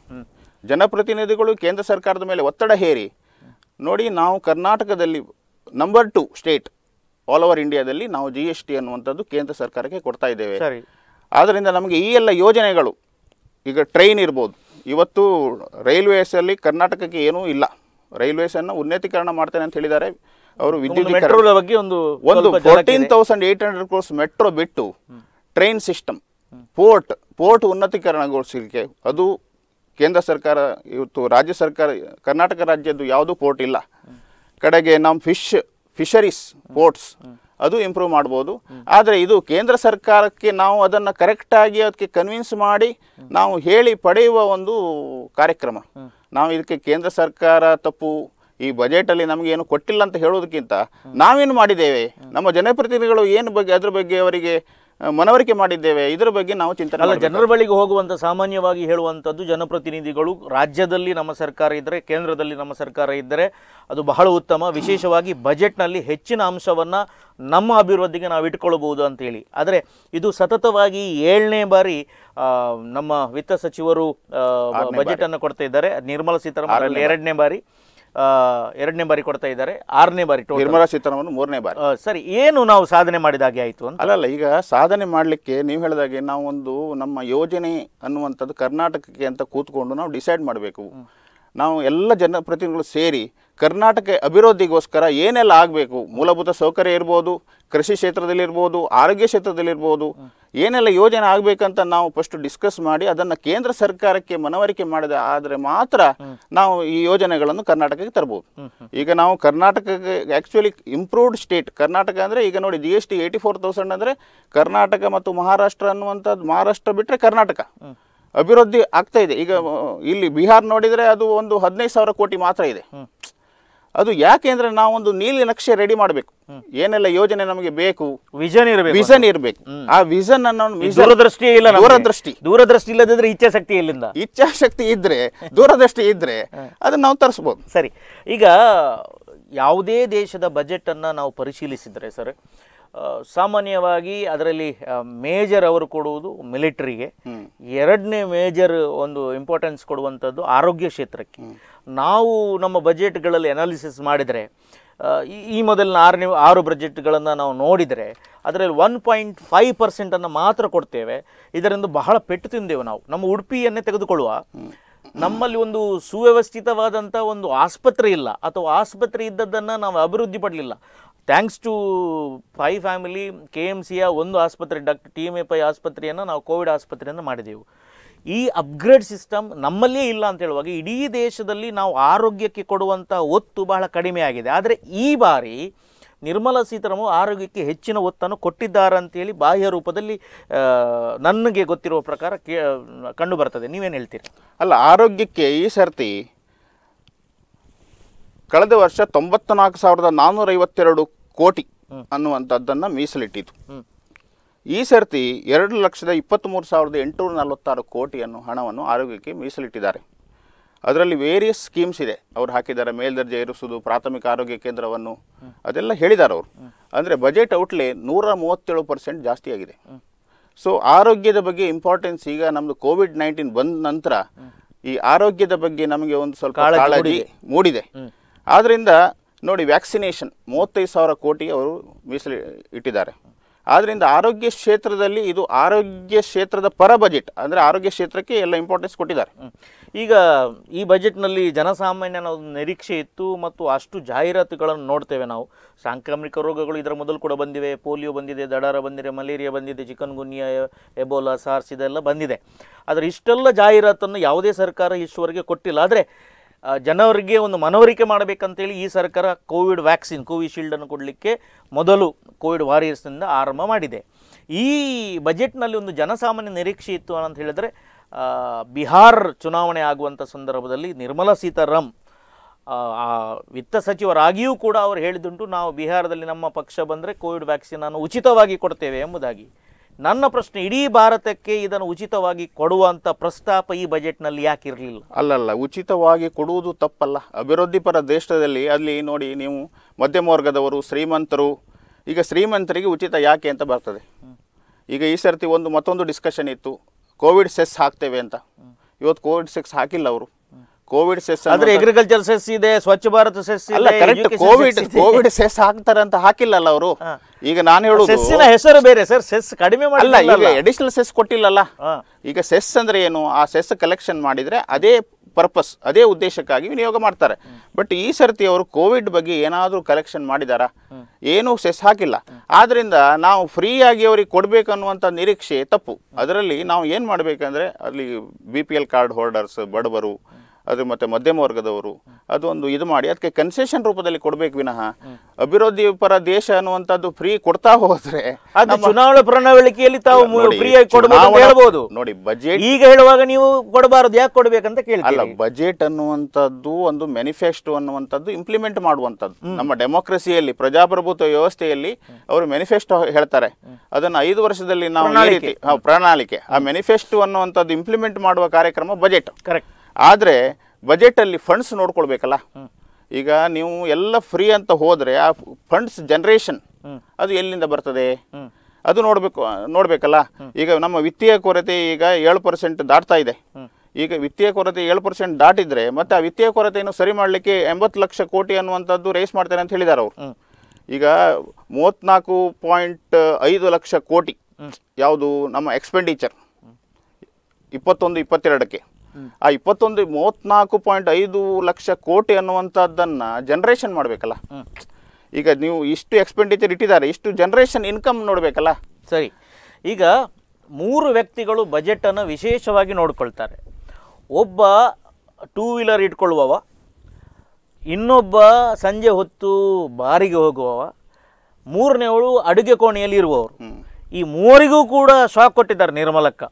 ಜನಪ್ರತಿನಿಧಿಗಳು ಕೇಂದ್ರ ಸರ್ಕಾರದ ಮೇಲೆ ಒತ್ತಡ ಹೇರಿ ನೋಡಿ ನಾವು ಕರ್ನಾಟಕದಲ್ಲಿ number two state all over ಇಂಡಿಯಾದಲ್ಲಿ ನಾವು ಜಿ ಎಸ್ ಟಿ ಅನ್ನುವಂಥದ್ದು ಕೇಂದ್ರ ಸರ್ಕಾರಕ್ಕೆ ಕೊಡ್ತಾ ಇದ್ದೇವೆ ಆದ್ದರಿಂದ ನಮಗೆ ಈ ಎಲ್ಲ ಯೋಜನೆಗಳು ಈಗ ಟ್ರೈನ್ ಇರ್ಬೋದು ಇವತ್ತು ರೈಲ್ವೇಸಲ್ಲಿ ಕರ್ನಾಟಕಕ್ಕೆ ಏನೂ ಇಲ್ಲ ರೈಲ್ವೇಸನ್ನು ಉನ್ನತೀಕರಣ ಮಾಡ್ತೇನೆ ಅಂತ ಹೇಳಿದ್ದಾರೆ ಅವರು ವಿದ್ಯುತ್ ಮೆಟ್ರೋದ ಬಗ್ಗೆ ಒಂದು ಒಂದು fourteen thousand eight hundred crores metro ಬಿಟ್ಟು ಟ್ರೈನ್ ಸಿಸ್ಟಮ್ ಪೋರ್ಟ್ ಪೋರ್ಟ್ ಉನ್ನತೀಕರಣಗೊಳಿಸಲಿಕ್ಕೆ ಅದು ಕೇಂದ್ರ ಸರ್ಕಾರ ಇವತ್ತು ರಾಜ್ಯ ಸರ್ಕಾರ ಕರ್ನಾಟಕ ರಾಜ್ಯದ್ದು ಯಾವುದೂ ಪೋರ್ಟ್ ಇಲ್ಲ ಕಡೆಗೆ ನಮ್ಮ ಫಿಶ್ ಫಿಶರೀಸ್ ಪೋರ್ಟ್ಸ್ ಅದು ಇಂಪ್ರೂವ್ ಮಾಡ್ಬೋದು ಆದರೆ ಇದು ಕೇಂದ್ರ ಸರ್ಕಾರಕ್ಕೆ ನಾವು ಅದನ್ನು ಕರೆಕ್ಟಾಗಿ ಅದಕ್ಕೆ ಕನ್ವಿನ್ಸ್ ಮಾಡಿ ನಾವು ಹೇಳಿ ಪಡೆಯುವ ಒಂದು ಕಾರ್ಯಕ್ರಮ ನಾವು ಇದಕ್ಕೆ ಕೇಂದ್ರ ಸರ್ಕಾರ ತಪ್ಪು ಈ ಬಜೆಟಲ್ಲಿ ನಮಗೆ ಏನು ಕೊಟ್ಟಿಲ್ಲ ಅಂತ ಹೇಳೋದಕ್ಕಿಂತ ನಾವೇನು ಮಾಡಿದ್ದೇವೆ ನಮ್ಮ ಜನಪ್ರತಿನಿಧಿಗಳು ಏನು ಬಗ್ಗೆ ಅದ್ರ ಬಗ್ಗೆ ಅವರಿಗೆ ಮನವರಿಕೆ ಮಾಡಿದ್ದೇವೆ ಇದರ ಬಗ್ಗೆ ನಾವು ಚಿಂತನೆ ಅಲ್ಲ ಜನರ ಬಳಿಗೆ ಹೋಗುವಂಥ ಸಾಮಾನ್ಯವಾಗಿ ಹೇಳುವಂಥದ್ದು ಜನಪ್ರತಿನಿಧಿಗಳು ರಾಜ್ಯದಲ್ಲಿ ನಮ್ಮ ಸರ್ಕಾರ ಇದ್ದರೆ ಕೇಂದ್ರದಲ್ಲಿ ನಮ್ಮ ಸರ್ಕಾರ ಇದ್ದರೆ ಅದು ಬಹಳ ಉತ್ತಮ ವಿಶೇಷವಾಗಿ ಬಜೆಟ್ನಲ್ಲಿ ಹೆಚ್ಚಿನ ಅಂಶವನ್ನು ನಮ್ಮ ಅಭಿವೃದ್ಧಿಗೆ ನಾವು ಇಟ್ಕೊಳ್ಬೋದು ಅಂತೇಳಿ ಆದರೆ ಇದು ಸತತವಾಗಿ ಏಳನೇ ಬಾರಿ ನಮ್ಮ ವಿತ್ತ ಸಚಿವರು ಬಜೆಟನ್ನು ಕೊಡ್ತಾ ಇದ್ದಾರೆ ನಿರ್ಮಲಾ ಸೀತಾರಾಮನ್ ಎರಡನೇ ಬಾರಿ ಎರಡನೇ ಬಾರಿ ಕೊಡ್ತಾ ಇದ್ದಾರೆ ಆರನೇ ಬಾರಿ ನಿರ್ಮಲಾ ಸೀತಾರಾಮನ್ ಮೂರನೇ ಬಾರಿ ಸರಿ ಏನು ನಾವು ಸಾಧನೆ ಮಾಡಿದಾಗೆ ಆಯಿತು ಅಂತ ಅಲ್ಲಲ್ಲ ಈಗ ಸಾಧನೆ ಮಾಡಲಿಕ್ಕೆ ನೀವು ಹೇಳಿದಾಗೆ ನಾವು ಒಂದು ನಮ್ಮ ಯೋಜನೆ ಅನ್ನುವಂಥದ್ದು ಕರ್ನಾಟಕಕ್ಕೆ ಅಂತ ಕೂತ್ಕೊಂಡು ನಾವು ಡಿಸೈಡ್ ಮಾಡಬೇಕು ನಾವು ಎಲ್ಲ ಜನಪ್ರತಿನಿಧಿಗಳು ಸೇರಿ ಕರ್ನಾಟಕ ಅಭಿವೃದ್ಧಿಗೋಸ್ಕರ ಏನೆಲ್ಲ ಆಗಬೇಕು ಮೂಲಭೂತ ಸೌಕರ್ಯ ಇರ್ಬೋದು ಕೃಷಿ ಕ್ಷೇತ್ರದಲ್ಲಿರ್ಬೋದು ಆರೋಗ್ಯ ಕ್ಷೇತ್ರದಲ್ಲಿರ್ಬೋದು ಏನೆಲ್ಲ ಯೋಜನೆ ಆಗಬೇಕಂತ ನಾವು ಫಸ್ಟ್ ಡಿಸ್ಕಸ್ ಮಾಡಿ ಅದನ್ನು ಕೇಂದ್ರ ಸರ್ಕಾರಕ್ಕೆ ಮನವರಿಕೆ ಮಾಡಿದ ಆದರೆ ಮಾತ್ರ ನಾವು ಈ ಯೋಜನೆಗಳನ್ನು ಕರ್ನಾಟಕಕ್ಕೆ ತರ್ಬೋದು ಈಗ ನಾವು ಕರ್ನಾಟಕಕ್ಕೆ ಆ್ಯಕ್ಚುಲಿ ಇಂಪ್ರೂವ್ಡ್ ಸ್ಟೇಟ್ ಕರ್ನಾಟಕ ಅಂದರೆ ಈಗ ನೋಡಿ G S T eighty four thousand ಅಂದರೆ ಕರ್ನಾಟಕ ಮತ್ತು ಮಹಾರಾಷ್ಟ್ರ ಅನ್ನುವಂಥದ್ದು ಮಹಾರಾಷ್ಟ್ರ ಬಿಟ್ಟರೆ ಕರ್ನಾಟಕ ಅಭಿವೃದ್ಧಿ ಆಗ್ತಾ ಇದೆ ಈಗ ಇಲ್ಲಿ ಬಿಹಾರ್ ನೋಡಿದರೆ ಅದು ಒಂದು ಹದಿನೈದು ಸಾವಿರ ಕೋಟಿ ಮಾತ್ರ ಇದೆ ಅದು ಯಾಕೆಂದ್ರೆ ನಾವೊಂದು ನೀಲಿ ನಕ್ಷೆ ರೆಡಿ ಮಾಡಬೇಕು ಏನೆಲ್ಲ ಯೋಜನೆ ನಮಗೆ ಬೇಕು ವಿಷನ್ ಇರಬೇಕು ವಿಷನ್ ಇರಬೇಕು ಆ ವಿಷನ್ ಅನ್ನೋ ದೂರದೃಷ್ಟಿ ಇಲ್ಲ ದೂರದೃಷ್ಟಿ ದೂರದೃಷ್ಟಿ ಇಲ್ಲದಿದ್ರೆ ಇಚ್ಛಾಶಕ್ತಿ ಇಲ್ಲಿಂದ ಇಚ್ಛಾಶಕ್ತಿ ಇದ್ರೆ ದೂರದೃಷ್ಟಿ ಇದ್ರೆ ಅದನ್ನ ನಾವು ತರಿಸ್ಬೋದು ಸರಿ ಈಗ ಯಾವುದೇ ದೇಶದ ಬಜೆಟ್ ಅನ್ನ ನಾವು ಪರಿಶೀಲಿಸಿದ್ರೆ ಸರ್ ಸಾಮಾನ್ಯವಾಗಿ ಅದರಲ್ಲಿ ಮೇಜರ್ ಅವರು ಕೊಡುವುದು ಮಿಲಿಟರಿಗೆ ಎರಡನೇ ಮೇಜರ್ ಒಂದು ಇಂಪಾರ್ಟೆನ್ಸ್ ಕೊಡುವಂಥದ್ದು ಆರೋಗ್ಯ ಕ್ಷೇತ್ರಕ್ಕೆ ನಾವು ನಮ್ಮ ಬಜೆಟ್ಗಳಲ್ಲಿ ಅನಾಲಿಸಿಸ್ ಮಾಡಿದರೆ ಈ ಮೊದಲಿನ ಆರನೇ ಆರು ಬಜೆಟ್ಗಳನ್ನು ನಾವು ನೋಡಿದರೆ ಅದರಲ್ಲಿ ಒನ್ ಪಾಯಿಂಟ್ ಫೈವ್ ಪರ್ಸೆಂಟನ್ನು ಮಾತ್ರ ಕೊಡ್ತೇವೆ ಇದರಿಂದ ಬಹಳ ಪೆಟ್ಟು ತಿಂದೆವು ನಾವು ನಮ್ಮ ಉಡುಪಿಯನ್ನೇ ತೆಗೆದುಕೊಳ್ಳುವ ನಮ್ಮಲ್ಲಿ ಒಂದು ಸುವ್ಯವಸ್ಥಿತವಾದಂಥ ಒಂದು ಆಸ್ಪತ್ರೆ ಇಲ್ಲ ಅಥವಾ ಆಸ್ಪತ್ರೆ ಇದ್ದದ್ದನ್ನು ನಾವು ಅಭಿವೃದ್ಧಿ ಪಡಲಿಲ್ಲ thanks to Pai family K M ಸಿಯ ಒಂದು ಆಸ್ಪತ್ರೆ doctor T M A Pai ಆಸ್ಪತ್ರೆಯನ್ನು ನಾವು ಕೋವಿಡ್ ಆಸ್ಪತ್ರೆಯನ್ನು ಮಾಡಿದೆವು ಈ ಅಪ್ಗ್ರೇಡ್ ಸಿಸ್ಟಮ್ ನಮ್ಮಲ್ಲೇ ಇಲ್ಲ ಅಂತ ಹೇಳುವಾಗ ಇಡೀ ದೇಶದಲ್ಲಿ ನಾವು ಆರೋಗ್ಯಕ್ಕೆ ಕೊಡುವಂಥ ಒತ್ತು ಬಹಳ ಕಡಿಮೆ ಆಗಿದೆ ಆದರೆ ಈ ಬಾರಿ ನಿರ್ಮಲಾ ಸೀತಾರಾಮು ಆರೋಗ್ಯಕ್ಕೆ ಹೆಚ್ಚಿನ ಒತ್ತನ್ನು ಕೊಟ್ಟಿದ್ದಾರೆ ಅಂತೇಳಿ ಬಾಹ್ಯ ರೂಪದಲ್ಲಿ ನನಗೆ ಗೊತ್ತಿರುವ ಪ್ರಕಾರ ಕೇ ಕಂಡು ಬರ್ತದೆ ನೀವೇನು ಹೇಳ್ತೀರಿ ಅಲ್ಲ ಆರೋಗ್ಯಕ್ಕೆ ಈ ಸರ್ತಿ ಕಳೆದ ವರ್ಷ ತೊಂಬತ್ತ ನಾಲ್ಕು ಸಾವಿರದ ಐವತ್ತೆರಡು ಕೋಟಿ ಅನ್ನುವಂಥದ್ದನ್ನು ಮೀಸಲಿಟ್ಟಿತು ಈ ಸರ್ತಿ ಎರಡು ಲಕ್ಷದ ಇಪ್ಪತ್ತ್ಮೂರು ಸಾವಿರದ ಎಂಟುನೂರ ನಲವತ್ತಾರು ಕೋಟಿಯನ್ನು ಹಣವನ್ನು ಆರೋಗ್ಯಕ್ಕೆ ಮೀಸಲಿಟ್ಟಿದ್ದಾರೆ ಅದರಲ್ಲಿ ವೇರಿಯಸ್ ಸ್ಕೀಮ್ಸ್ ಇದೆ ಅವರು ಹಾಕಿದ್ದಾರೆ ಮೇಲ್ದರ್ಜೆ ಏರಿಸುವುದು ಪ್ರಾಥಮಿಕ ಆರೋಗ್ಯ ಕೇಂದ್ರವನ್ನು ಅದೆಲ್ಲ ಹೇಳಿದ್ದಾರೆ ಅವರು ಅಂದರೆ ಬಜೆಟ್ ಔಟ್ಲೆ ನೂರ ಮೂವತ್ತೇಳು ಪರ್ಸೆಂಟ್ ಜಾಸ್ತಿ ಆಗಿದೆ ಸೊ ಆರೋಗ್ಯದ ಬಗ್ಗೆ ಇಂಪಾರ್ಟೆನ್ಸ್ ಈಗ ನಮ್ಮದು ಕೋವಿಡ್ ನೈನ್ಟೀನ್ ಬಂದ ನಂತರ ಈ ಆರೋಗ್ಯದ ಬಗ್ಗೆ ನಮಗೆ ಒಂದು ಸ್ವಲ್ಪ ಕಾಳಜಿ ಮೂಡಿದೆ ಆದ್ದರಿಂದ ನೋಡಿ ವ್ಯಾಕ್ಸಿನೇಷನ್ ಮೂವತ್ತೈದು ಸಾವಿರ ಕೋಟಿ ಅವರು ಮೀಸಲಿ ಇಟ್ಟಿದ್ದಾರೆ ಆದ್ದರಿಂದ ಆರೋಗ್ಯ ಕ್ಷೇತ್ರದಲ್ಲಿ ಇದು ಆರೋಗ್ಯ ಕ್ಷೇತ್ರದ ಪರ ಬಜೆಟ್ ಅಂದರೆ ಆರೋಗ್ಯ ಕ್ಷೇತ್ರಕ್ಕೆ ಎಲ್ಲ ಇಂಪಾರ್ಟೆನ್ಸ್ ಕೊಟ್ಟಿದ್ದಾರೆ ಈಗ ಈ ಬಜೆಟ್ನಲ್ಲಿ ಜನಸಾಮಾನ್ಯನ ಒಂದು ನಿರೀಕ್ಷೆ ಇತ್ತು ಮತ್ತು ಅಷ್ಟು ಜಾಹೀರಾತುಗಳನ್ನು ನೋಡ್ತೇವೆ ನಾವು ಸಾಂಕ್ರಾಮಿಕ ರೋಗಗಳು ಇದರ ಮೊದಲು ಕೂಡ ಬಂದಿವೆ ಪೋಲಿಯೋ ಬಂದಿದೆ ದಡಾರ ಬಂದಿದೆ ಮಲೇರಿಯಾ ಬಂದಿದೆ ಚಿಕನ್ ಗುನ್ಯಾ ಎಬೋಲಾ ಸಾರ್ಸ್ ಇದೆಲ್ಲ ಬಂದಿದೆ ಆದರೆ ಇಷ್ಟೆಲ್ಲ ಜಾಹೀರಾತನ್ನು ಯಾವುದೇ ಸರ್ಕಾರ ಇಷ್ಟುವರೆಗೆ ಕೊಟ್ಟಿಲ್ಲ ಆದರೆ ಜನರಿಗೆ ಒಂದು ಮನವರಿಕೆ ಮಾಡಬೇಕಂತೇಳಿ ಈ ಸರ್ಕಾರ ಕೋವಿಡ್ ವ್ಯಾಕ್ಸಿನ್ ಕೋವಿಶೀಲ್ಡನ್ನು ಕೊಡಲಿಕ್ಕೆ ಮೊದಲು ಕೋವಿಡ್ ವಾರಿಯರ್ಸ್ನಿಂದ ಆರಂಭ ಮಾಡಿದೆ ಈ ಬಜೆಟ್ನಲ್ಲಿ ಒಂದು ಜನಸಾಮಾನ್ಯ ನಿರೀಕ್ಷೆ ಇತ್ತು ಅಂತ ಹೇಳಿದರೆ ಬಿಹಾರ್ ಚುನಾವಣೆ ಆಗುವಂಥ ಸಂದರ್ಭದಲ್ಲಿ ನಿರ್ಮಲಾ ಸೀತಾರಾಮ್ ವಿತ್ತ ಸಚಿವರಾಗಿಯೂ ಕೂಡ ಅವರು ಹೇಳಿದುಂಟು ನಾವು ಬಿಹಾರದಲ್ಲಿ ನಮ್ಮ ಪಕ್ಷ ಬಂದರೆ ಕೋವಿಡ್ ವ್ಯಾಕ್ಸಿನನ್ನು ಉಚಿತವಾಗಿ ಕೊಡ್ತೇವೆ ಎಂಬುದಾಗಿ ನನ್ನ ಪ್ರಶ್ನೆ ಇಡೀ ಭಾರತಕ್ಕೆ ಇದನ್ನು ಉಚಿತವಾಗಿ ಕೊಡುವಂತ ಪ್ರಸ್ತಾಪ ಈ ಬಜೆಟ್ನಲ್ಲಿ ಯಾಕೆ ಇರಲಿಲ್ಲ ಅಲ್ಲಲ್ಲ ಉಚಿತವಾಗಿ ಕೊಡುವುದು ತಪ್ಪಲ್ಲ ಅಭಿವೃದ್ಧಿಪರ ದೇಶದಲ್ಲಿ ಅಲ್ಲಿ ನೋಡಿ ನೀವು ಮಧ್ಯಮ ವರ್ಗದವರು ಶ್ರೀಮಂತರು ಈಗ ಶ್ರೀಮಂತರಿಗೆ ಉಚಿತ ಯಾಕೆ ಅಂತ ಬರ್ತದೆ ಈಗ ಈ ಸರ್ತಿ ಒಂದು ಮತ್ತೊಂದು ಡಿಸ್ಕಷನ್ ಇತ್ತು ಕೋವಿಡ್ ಸೆಸ್ ಹಾಕ್ತೇವೆ ಅಂತ ಇವತ್ತು ಕೋವಿಡ್ ಸೆಕ್ಸ್ ಹಾಕಿಲ್ಲ ಅವರು ಕೋವಿಡ್ ಸೆಸ್ ಅಂದ್ರೆ ಅಗ್ರಿಕಲ್ಚರ್ ಸೆಸ್ ಇದೆ ಸ್ವಚ್ಛ ಭಾರತ ಸೆಸ್ ಇದೆ ಕರೆಕ್ಟ್ ಕೋವಿಡ್ ಕೋವಿಡ್ ಸೆಸ್ ಹಾಕ್ತಾರ ಅಂತ ಹಾಕಿಲ್ಲಲ್ಲ ಅವರು ಈಗ ನಾನು ಹೇಳೋದು ಸೆಸ್ಸಿನ ಹೆಸರು ಬೇರೆ ಸರ್ ಸೆಸ್ ಕಡಿಮೆ ಮಾಡಿಲ್ಲ ಈಗ ಅಡಿಷನಲ್ ಸೆಸ್ ಕೊಟ್ಟಿಲ್ಲಲ್ಲ ಈಗ ಸೆಸ್ ಅಂದ್ರೆ ಏನು ಆ ಸೆಸ್ ಕಲೆಕ್ಷನ್ ಮಾಡಿದ್ರೆ ಅದೇ ಪರ್ಪಸ್ ಅದೇ ಉದ್ದೇಶಕ್ಕಾಗಿ ವಿನಿಯೋಗ ಮಾಡ್ತಾರೆ ಬಟ್ ಈ ಸರ್ತಿ ಅವರು ಕೋವಿಡ್ ಬಗ್ಗೆ ಏನಾದರೂ ಕಲೆಕ್ಷನ್ ಮಾಡಿದಾರ ಏನೂ ಸೆಸ್ ಹಾಕಿಲ್ಲ ಆದ್ರಿಂದ ನಾವು ಫ್ರೀ ಆಗಿ ಅವ್ರಿಗೆ ಕೊಡಬೇಕನ್ನುವಂಥ ನಿರೀಕ್ಷೆ ತಪ್ಪು ಅದರಲ್ಲಿ ನಾವು ಏನು ಮಾಡಬೇಕಂದ್ರೆ ಅಲ್ಲಿ B P L card holders ಬಡವರು ಅದು ಮತ್ತೆ ಮಧ್ಯಮ ವರ್ಗದವರು ಅದು ಒಂದು ಇದು ಮಾಡಿ ಅದಕ್ಕೆ ಕನ್ಸೆಷನ್ ರೂಪದಲ್ಲಿ ಕೊಡ್ಬೇಕು ವಿನಃ ಅಭಿವೃದ್ಧಿ ಪರ ದೇಶ ಅನ್ನುವಂಥದ್ದು ಫ್ರೀ ಕೊಡ್ತಾ ಹೋದ್ರೆ ಚುನಾವಣಾ ಪ್ರಣಾಳಿಕೆಯಲ್ಲಿ ತಾವು ಹೇಳ್ಬೋದು ನೋಡಿ ಬಜೆಟ್ ಈಗ ಹೇಳುವಾಗ ನೀವು ಕೊಡಬಾರದು ಯಾಕೆ ಕೊಡಬೇಕಂತ ಕೇಳಿ ಅಲ್ಲ ಬಜೆಟ್ ಅನ್ನುವಂಥದ್ದು ಒಂದು ಮ್ಯಾನಿಫೆಸ್ಟೋ ಅನ್ನುವಂಥದ್ದು ಇಂಪ್ಲಿಮೆಂಟ್ ಮಾಡುವಂಥದ್ದು ನಮ್ಮ ಡೆಮೋಕ್ರಸಿಯಲ್ಲಿ ಪ್ರಜಾಪ್ರಭುತ್ವ ವ್ಯವಸ್ಥೆಯಲ್ಲಿ ಅವರು ಮ್ಯಾನಿಫೆಸ್ಟೋ ಹೇಳ್ತಾರೆ ಅದನ್ನು ಐದು ವರ್ಷದಲ್ಲಿ ನಾವು ಪ್ರಣಾಳಿಕೆ ಆ ಮ್ಯಾನಿಫೆಸ್ಟೋ ಅನ್ನುವಂಥದ್ದು ಇಂಪ್ಲಿಮೆಂಟ್ ಮಾಡುವ ಕಾರ್ಯಕ್ರಮ ಬಜೆಟ್ ಕರೆಕ್ಟ್ ಆದರೆ ಬಜೆಟಲ್ಲಿ ಫಂಡ್ಸ್ ನೋಡ್ಕೊಳ್ಬೇಕಲ್ಲ ಈಗ ನೀವು ಎಲ್ಲ ಫ್ರೀ ಅಂತ ಹೋದರೆ ಆ ಫಂಡ್ಸ್ ಜನ್ರೇಷನ್ ಅದು ಎಲ್ಲಿಂದ ಬರ್ತದೆ ಅದು ನೋಡಬೇಕು ನೋಡಬೇಕಲ್ಲ ಈಗ ನಮ್ಮ ವಿತ್ತೀಯ ಕೊರತೆ ಈಗ ಏಳು ಪರ್ಸೆಂಟ್ ದಾಟ್ತಾ ಇದೆ ಈಗ ವಿತ್ತೀಯ ಕೊರತೆ ಏಳು ಪರ್ಸೆಂಟ್ ದಾಟಿದ್ರೆ ಮತ್ತೆ ಆ ವಿತ್ತೀಯ ಕೊರತೆಯನ್ನು ಸರಿ ಮಾಡಲಿಕ್ಕೆ ಎಂಬತ್ತು ಲಕ್ಷ ಕೋಟಿ ಅನ್ನುವಂಥದ್ದು ರೇಸ್ ಮಾಡ್ತಾರೆ ಅಂತ ಹೇಳಿದ್ದಾರೆ ಅವರು ಈಗ ಮೂವತ್ತ್ನಾಲ್ಕು ಪಾಯಿಂಟ್ ಐದು ಲಕ್ಷ ಕೋಟಿ ಯಾವುದು ನಮ್ಮ ಎಕ್ಸ್ಪೆಂಡಿಚರ್ ಇಪ್ಪತ್ತೊಂದು ಇಪ್ಪತ್ತೆರಡಕ್ಕೆ ಆ ಇಪ್ಪತ್ತೊಂದು ಮೂವತ್ನಾಲ್ಕು ಪಾಯಿಂಟ್ ಐದು ಲಕ್ಷ ಕೋಟಿ ಅನ್ನುವಂಥದ್ದನ್ನು ಜನ್ರೇಷನ್ ಮಾಡಬೇಕಲ್ಲ ಈಗ ನೀವು ಇಷ್ಟು ಎಕ್ಸ್ಪೆಂಡಿಚರ್ ಇಟ್ಟಿದ್ದಾರೆ ಇಷ್ಟು ಜನ್ರೇಷನ್ ಇನ್ಕಮ್ ನೋಡಬೇಕಲ್ಲ ಸರಿ ಈಗ ಮೂರು ವ್ಯಕ್ತಿಗಳು ಬಜೆಟನ್ನು ವಿಶೇಷವಾಗಿ ನೋಡ್ಕೊಳ್ತಾರೆ ಒಬ್ಬ ಟೂ ವೀಲರ್ ಇಟ್ಕೊಳ್ಳುವವ ಇನ್ನೊಬ್ಬ ಸಂಜೆ ಹೊತ್ತು ಬಾರಿಗೆ ಹೋಗುವವ ಮೂರನೇವಳು ಅಡುಗೆ ಕೋಣೆಯಲ್ಲಿ ಇರುವವರು ಈ ಮೂವರಿಗೂ ಕೂಡ ಶಾಕ್ ಕೊಟ್ಟಿದ್ದಾರೆ ನಿರ್ಮಲಕ್ಕ